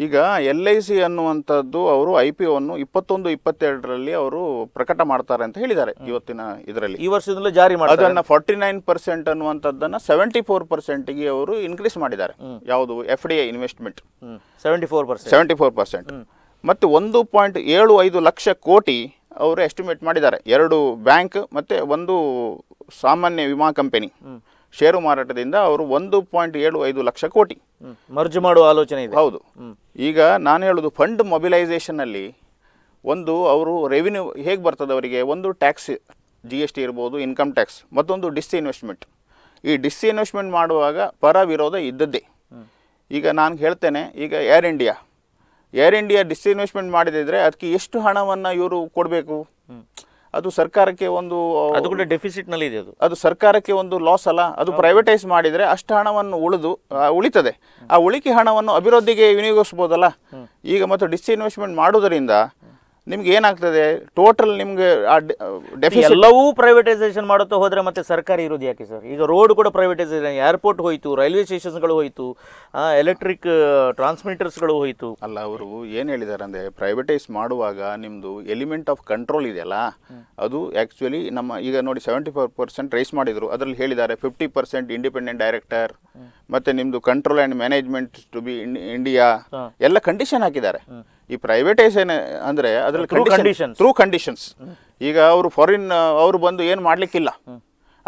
ಈಗ ಎಲ್ ಐ ಸಿ ಅನ್ನುವಂಥದ್ದು ಅವರು ಐ ಪಿ ಒನ್ನು ಇಪ್ಪತ್ತೊಂದು ಇಪ್ಪತ್ತೆರಡರಲ್ಲಿ ಅವರು ಪ್ರಕಟ ಮಾಡ್ತಾರೆ ಅಂತ ಹೇಳಿದ್ದಾರೆ ಇವತ್ತಿನ ಇದರಲ್ಲಿ ಈ ವರ್ಷದಲ್ಲೇ ಜಾರಿ ಮಾಡಿ ಅದನ್ನು ಫಾರ್ಟಿ ನೈನ್ ಪರ್ಸೆಂಟ್ ಅನ್ನುವಂಥದ್ದನ್ನು ಸೆವೆಂಟಿ ಫೋರ್ ಪರ್ಸೆಂಟ್ಗೆ ಅವರು ಇನ್ಕ್ರೀಸ್ ಮಾಡಿದ್ದಾರೆ ಯಾವುದು F D I investment seventy four percent seventy four percent ಮತ್ತು ಒಂದು ಪಾಯಿಂಟ್ ಏಳು ಐದು ಲಕ್ಷ ಕೋಟಿ ಅವರು ಎಸ್ಟಿಮೇಟ್ ಮಾಡಿದ್ದಾರೆ ಎರಡು ಬ್ಯಾಂಕ್ ಮತ್ತು ಒಂದು ಸಾಮಾನ್ಯ ವಿಮಾ ಕಂಪೆನಿ ಷೇರು ಮಾರಾಟದಿಂದ ಅವರು ಒಂದು ಪಾಯಿಂಟ್ ಏಳು ಐದು ಲಕ್ಷ ಕೋಟಿ ಮರ್ಜು ಮಾಡುವ ಆಲೋಚನೆ ಇದೆ ಹೌದು ಈಗ ನಾನು ಹೇಳೋದು ಫಂಡ್ ಮೊಬಿಲೈಸೇಷನಲ್ಲಿ ಒಂದು ಅವರು ರೆವಿನ್ಯೂ ಹೇಗೆ ಬರ್ತದೆ ಅವರಿಗೆ ಒಂದು ಟ್ಯಾಕ್ಸ್ ಜಿ ಎಸ್ ಟಿ ಇರ್ಬೋದು ಇನ್ಕಮ್ ಟ್ಯಾಕ್ಸ್ ಮತ್ತೊಂದು ಡಿಸ್ ಇನ್ವೆಸ್ಟ್ಮೆಂಟ್ ಈ ಡಿಸ್ ಇನ್ವೆಸ್ಟ್ಮೆಂಟ್ ಮಾಡುವಾಗ ಪರ ವಿರೋಧ ಇದ್ದದ್ದೇ ಈಗ ನಾನು ಹೇಳ್ತೇನೆ ಈಗ Air India Air India disinvestment ಮಾಡಿದಿದ್ರೆ ಅದಕ್ಕೆ ಎಷ್ಟು ಹಣವನ್ನು ಇವರು ಕೊಡಬೇಕು ಅದು ಸರ್ಕಾರಕ್ಕೆ ಒಂದು ಅದು ಕೂಡ ನಲ್ಲಿ ಇದೆ ಅದು ಅದು ಸರ್ಕಾರಕ್ಕೆ ಒಂದು ಲಾಸ್ ಅಲ್ಲ ಅದು ಪ್ರೈವೇಟೈಸ್ ಮಾಡಿದ್ರೆ ಅಷ್ಟು ಹಣವನ್ನು ಉಳಿದು ಉಳಿತದೆ ಆ ಉಳಿಕೆ ಹಣವನ್ನು ಅಭಿವೃದ್ಧಿಗೆ ವಿನಿಯೋಗಿಸಬಹುದಲ್ಲ ಈಗ ಮತ್ತು ಡಿಸ್ಇನ್ವೆಸ್ಟ್ಮೆಂಟ್ ಮಾಡುವುದರಿಂದ ನಿಮ್ಗೆ ಏನಾಗ್ತದೆ ಟೋಟಲ್ ನಿಮ್ಗೆ ಎಲ್ಲವೂ ಪ್ರೈವೇಟೈಸೇಷನ್ ಮಾಡುತ್ತಾ ಹೋದ್ರೆ ಮತ್ತೆ ಸರ್ಕಾರಿ ಇರೋದು ಯಾಕೆ ಸರ್ ಈಗ ರೋಡ್ ಕೂಡ ಪ್ರೈವೇಟೈಸೇಷನ್ ಏರ್ಪೋರ್ಟ್ ಹೋಯ್ತು ರೈಲ್ವೆ ಸ್ಟೇಷನ್ಸ್ಗಳು ಹೋಯ್ತು ಎಲೆಕ್ಟ್ರಿಕ್ ಟ್ರಾನ್ಸ್ಮಿಟರ್ಸ್ಗಳು ಹೋಯಿತು ಅಲ್ಲ ಅವರು ಏನು ಹೇಳಿದ್ದಾರೆ ಅಂದ್ರೆ ಪ್ರೈವೇಟೈಸ್ ಮಾಡುವಾಗ ನಿಮ್ದು ಎಲಿಮೆಂಟ್ ಆಫ್ ಕಂಟ್ರೋಲ್ ಇದೆಯಲ್ಲ ಅದು ಆಕ್ಚುಲಿ ನಮ್ಮ ಈಗ ನೋಡಿ ಸೆವೆಂಟಿ ಫೋರ್ ಪರ್ಸೆಂಟ್ ರೈಸ್ ಮಾಡಿದ್ರು ಅದರಲ್ಲಿ ಹೇಳಿದ್ದಾರೆ ಫಿಫ್ಟಿ ಪರ್ಸೆಂಟ್ ಇಂಡಿಪೆಂಡೆಂಟ್ ಡೈರೆಕ್ಟರ್ ಮತ್ತೆ ನಿಮ್ದು control and management to be India ಎಲ್ಲ ಕಂಡೀಷನ್ ಹಾಕಿದ್ದಾರೆ ಈ ಪ್ರೈವೇಟೈಸೇಷನ್ ಅಂದರೆ ಅದರಲ್ಲಿ ಥ್ರೂ ಕಂಡೀಷನ್ಸ್ ಈಗ ಅವರು ಫಾರಿನ್ ಅವರು ಬಂದು ಏನು ಮಾಡಲಿಕ್ಕಿಲ್ಲ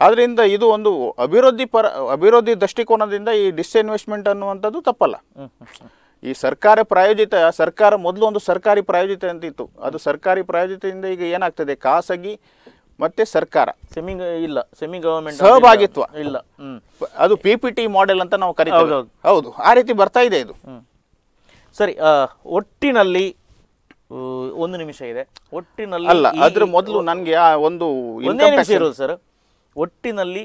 ಆದ್ದರಿಂದ ಇದು ಒಂದು ಅಭಿವೃದ್ಧಿ ಪರ ಅಭಿವೃದ್ಧಿ ದೃಷ್ಟಿಕೋನದಿಂದ ಈ ಡಿಸ್ಇನ್ವೆಸ್ಟ್ಮೆಂಟ್ ಅನ್ನುವಂಥದ್ದು ತಪ್ಪಲ್ಲ ಈ ಸರ್ಕಾರ ಪ್ರಾಯೋಜಿತ ಸರ್ಕಾರ ಮೊದಲು ಒಂದು ಸರ್ಕಾರಿ ಪ್ರಾಯೋಜಿತ ಅಂತಿತ್ತು ಅದು ಸರ್ಕಾರಿ ಪ್ರಾಯೋಜಿತದಿಂದ ಈಗ ಏನಾಗ್ತದೆ ಖಾಸಗಿ ಮತ್ತೆ ಸರ್ಕಾರ ಸೆಮಿ ಇಲ್ಲ ಸೆಮಿ ಗವರ್ಮೆಂಟ್ ಸಹಭಾಗಿತ್ವ ಇಲ್ಲ ಅದು ಪಿ ಪಿ ಟಿ ಮಾಡೆಲ್ ಅಂತ ನಾವು ಕರಿತೀವಿ ಹೌದು ಆ ರೀತಿ ಬರ್ತಾ ಇದೆ ಇದು ಸರಿ ಒಟ್ಟಿನಲ್ಲಿ ಒಂದು ನಿಮಿಷ ಇದೆ ಒಟ್ಟಿನಲ್ಲಿ ಅಲ್ಲ ಅದ್ರ ಮೊದಲು ನನಗೆ ಒಂದು ಒಂದೇ ನಿಮಿಷ ಇರೋದು ಸರ್ ಒಟ್ಟಿನಲ್ಲಿ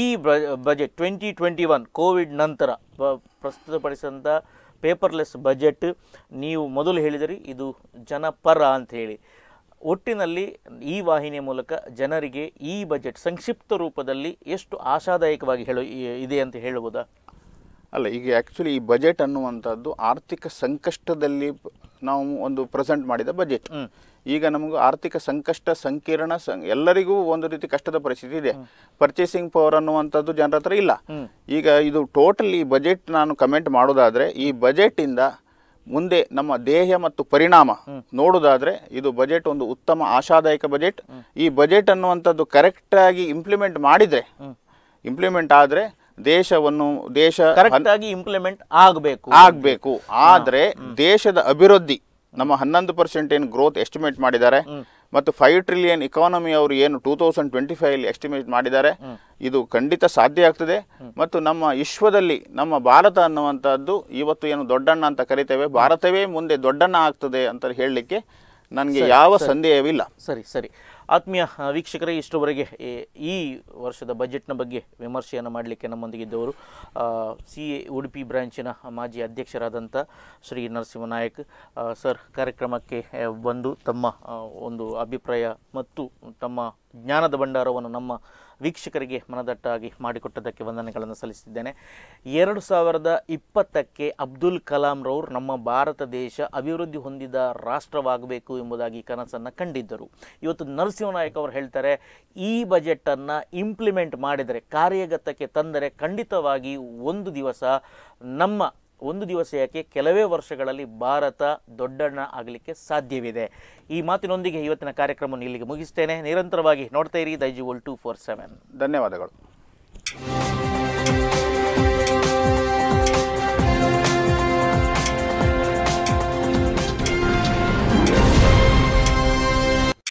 ಈ budget twenty twenty one Covid ನಂತರ ಪ್ರಸ್ತುತಪಡಿಸಿದಂಥ ಪೇಪರ್ಲೆಸ್ ಬಜೆಟ್ ನೀವು ಮೊದಲು ಹೇಳಿದಿರಿ ಇದು ಜನಪರ ಅಂತ ಹೇಳಿ ಒಟ್ಟಿನಲ್ಲಿ ಈ ವಾಹಿನಿಯ ಮೂಲಕ ಜನರಿಗೆ ಈ ಬಜೆಟ್ ಸಂಕ್ಷಿಪ್ತ ರೂಪದಲ್ಲಿ ಎಷ್ಟು ಆಶಾದಾಯಕವಾಗಿ ಹೇಳು ಇದೆ ಅಂತ ಹೇಳುವುದಾ ಅಲ್ಲ ಈಗ ಆ್ಯಕ್ಚುಲಿ ಈ ಬಜೆಟ್ ಅನ್ನುವಂಥದ್ದು ಆರ್ಥಿಕ ಸಂಕಷ್ಟದಲ್ಲಿ ನಾವು ಒಂದು ಪ್ರೆಸೆಂಟ್ ಮಾಡಿದ ಬಜೆಟ್ ಈಗ ನಮಗೂ ಆರ್ಥಿಕ ಸಂಕಷ್ಟ ಸಂಕೀರ್ಣ ಎಲ್ಲರಿಗೂ ಒಂದು ರೀತಿ ಕಷ್ಟದ ಪರಿಸ್ಥಿತಿ ಇದೆ ಪರ್ಚೇಸಿಂಗ್ ಪವರ್ ಅನ್ನುವಂಥದ್ದು ಜನರ ಹತ್ರ ಇಲ್ಲ ಈಗ ಇದು ಟೋಟಲ್ ಈ ಬಜೆಟ್ ನಾನು ಕಮೆಂಟ್ ಮಾಡೋದಾದರೆ ಈ ಬಜೆಟಿಂದ ಮುಂದೆ ನಮ್ಮ ದೇಹ ಮತ್ತು ಪರಿಣಾಮ ನೋಡೋದಾದರೆ ಇದು ಬಜೆಟ್ ಒಂದು ಉತ್ತಮ ಆಶಾದಾಯಕ ಬಜೆಟ್ ಈ ಬಜೆಟ್ ಅನ್ನುವಂಥದ್ದು ಕರೆಕ್ಟಾಗಿ ಇಂಪ್ಲಿಮೆಂಟ್ ಮಾಡಿದರೆ ಇಂಪ್ಲಿಮೆಂಟ್ ಆದರೆ ದೇಶವನ್ನು ದೇಶ ಆಗಿ ಇಂಪ್ಲಿಮೆಂಟ್ ಆಗಬೇಕು ಆಗಬೇಕು ಆದರೆ ದೇಶದ ಅಭಿವೃದ್ಧಿ ನಮ್ಮ ಹನ್ನೊಂದು ಪರ್ಸೆಂಟ್ ಏನು ಗ್ರೋತ್ ಎಸ್ಟಿಮೇಟ್ ಮಾಡಿದ್ದಾರೆ ಮತ್ತು ಫೈವ್ ಟ್ರಿಲಿಯನ್ ಇಕಾನಮಿ ಅವರು ಏನು two thousand twenty five estimate ಮಾಡಿದ್ದಾರೆ ಇದು ಖಂಡಿತ ಸಾಧ್ಯ ಆಗ್ತದೆ ಮತ್ತು ನಮ್ಮ ವಿಶ್ವದಲ್ಲಿ ನಮ್ಮ ಭಾರತ ಅನ್ನುವಂಥದ್ದು ಇವತ್ತು ಏನು ದೊಡ್ಡಣ್ಣ ಅಂತ ಕರಿತೇವೆ ಭಾರತವೇ ಮುಂದೆ ದೊಡ್ಡಣ್ಣ ಆಗ್ತದೆ ಅಂತ ಹೇಳಲಿಕ್ಕೆ ನನಗೆ ಯಾವ ಸಂದೇಹವಿಲ್ಲ ಸರಿ ಸರಿ ಆತ್ಮೀಯ ವೀಕ್ಷಕರೇ ಇಷ್ಟರವರೆಗೆ ಈ ವರ್ಷದ ಬಜೆಟ್ನ ಬಗ್ಗೆ ವಿಮರ್ಶೆಯನ್ನು ಮಾಡಲಿಕ್ಕೆ ನಮ್ಮೊಂದಿಗಿದ್ದವರು ಸಿ ಎ ಉಡುಪಿ ಬ್ರಾಂಚಿನ ಮಾಜಿ ಅಧ್ಯಕ್ಷರಾದಂಥ ಶ್ರೀ ನರಸಿಂಹನಾಯಕ್ ಸರ್ ಕಾರ್ಯಕ್ರಮಕ್ಕೆ ಬಂದು ತಮ್ಮ ಒಂದು ಅಭಿಪ್ರಾಯ ಮತ್ತು ತಮ್ಮ ಜ್ಞಾನದ ಭಂಡಾರವನ್ನು ನಮ್ಮ ವೀಕ್ಷಕರಿಗೆ ಮನದಟ್ಟಾಗಿ ಮಾಡಿಕೊಟ್ಟದ್ದಕ್ಕೆ ವಂದನೆಗಳನ್ನು ಸಲ್ಲಿಸಿದ್ದೇನೆ ಎರಡು ಸಾವಿರದ ಇಪ್ಪತ್ತಕ್ಕೆ ಅಬ್ದುಲ್ ರವರು ನಮ್ಮ ಭಾರತ ದೇಶ ಅಭಿವೃದ್ಧಿ ಹೊಂದಿದ ರಾಷ್ಟ್ರವಾಗಬೇಕು ಎಂಬುದಾಗಿ ಕನಸನ್ನು ಕಂಡಿದ್ದರು ಇವತ್ತು ನರಸಿಂಹನಾಯಕ್ ಅವರು ಹೇಳ್ತಾರೆ ಈ ಬಜೆಟನ್ನು ಇಂಪ್ಲಿಮೆಂಟ್ ಮಾಡಿದರೆ ಕಾರ್ಯಗತಕ್ಕೆ ತಂದರೆ ಖಂಡಿತವಾಗಿ ಒಂದು ದಿವಸ ನಮ್ಮ ಒಂದು ದಿವಸ ಯಾಕೆ ಕೆಲವೇ ವರ್ಷಗಳಲ್ಲಿ ಭಾರತ ದೊಡ್ಡಣ್ಣ ಆಗಲಿಕ್ಕೆ ಸಾಧ್ಯವಿದೆ ಈ ಮಾತಿನೊಂದಿಗೆ ಇವತ್ತಿನ ಕಾರ್ಯಕ್ರಮವನ್ನು ಇಲ್ಲಿಗೆ ಮುಗಿಸ್ತೇನೆ ನಿರಂತರವಾಗಿ ನೋಡ್ತಾ ಇರಿ Daijiworld two four seven ಧನ್ಯವಾದಗಳು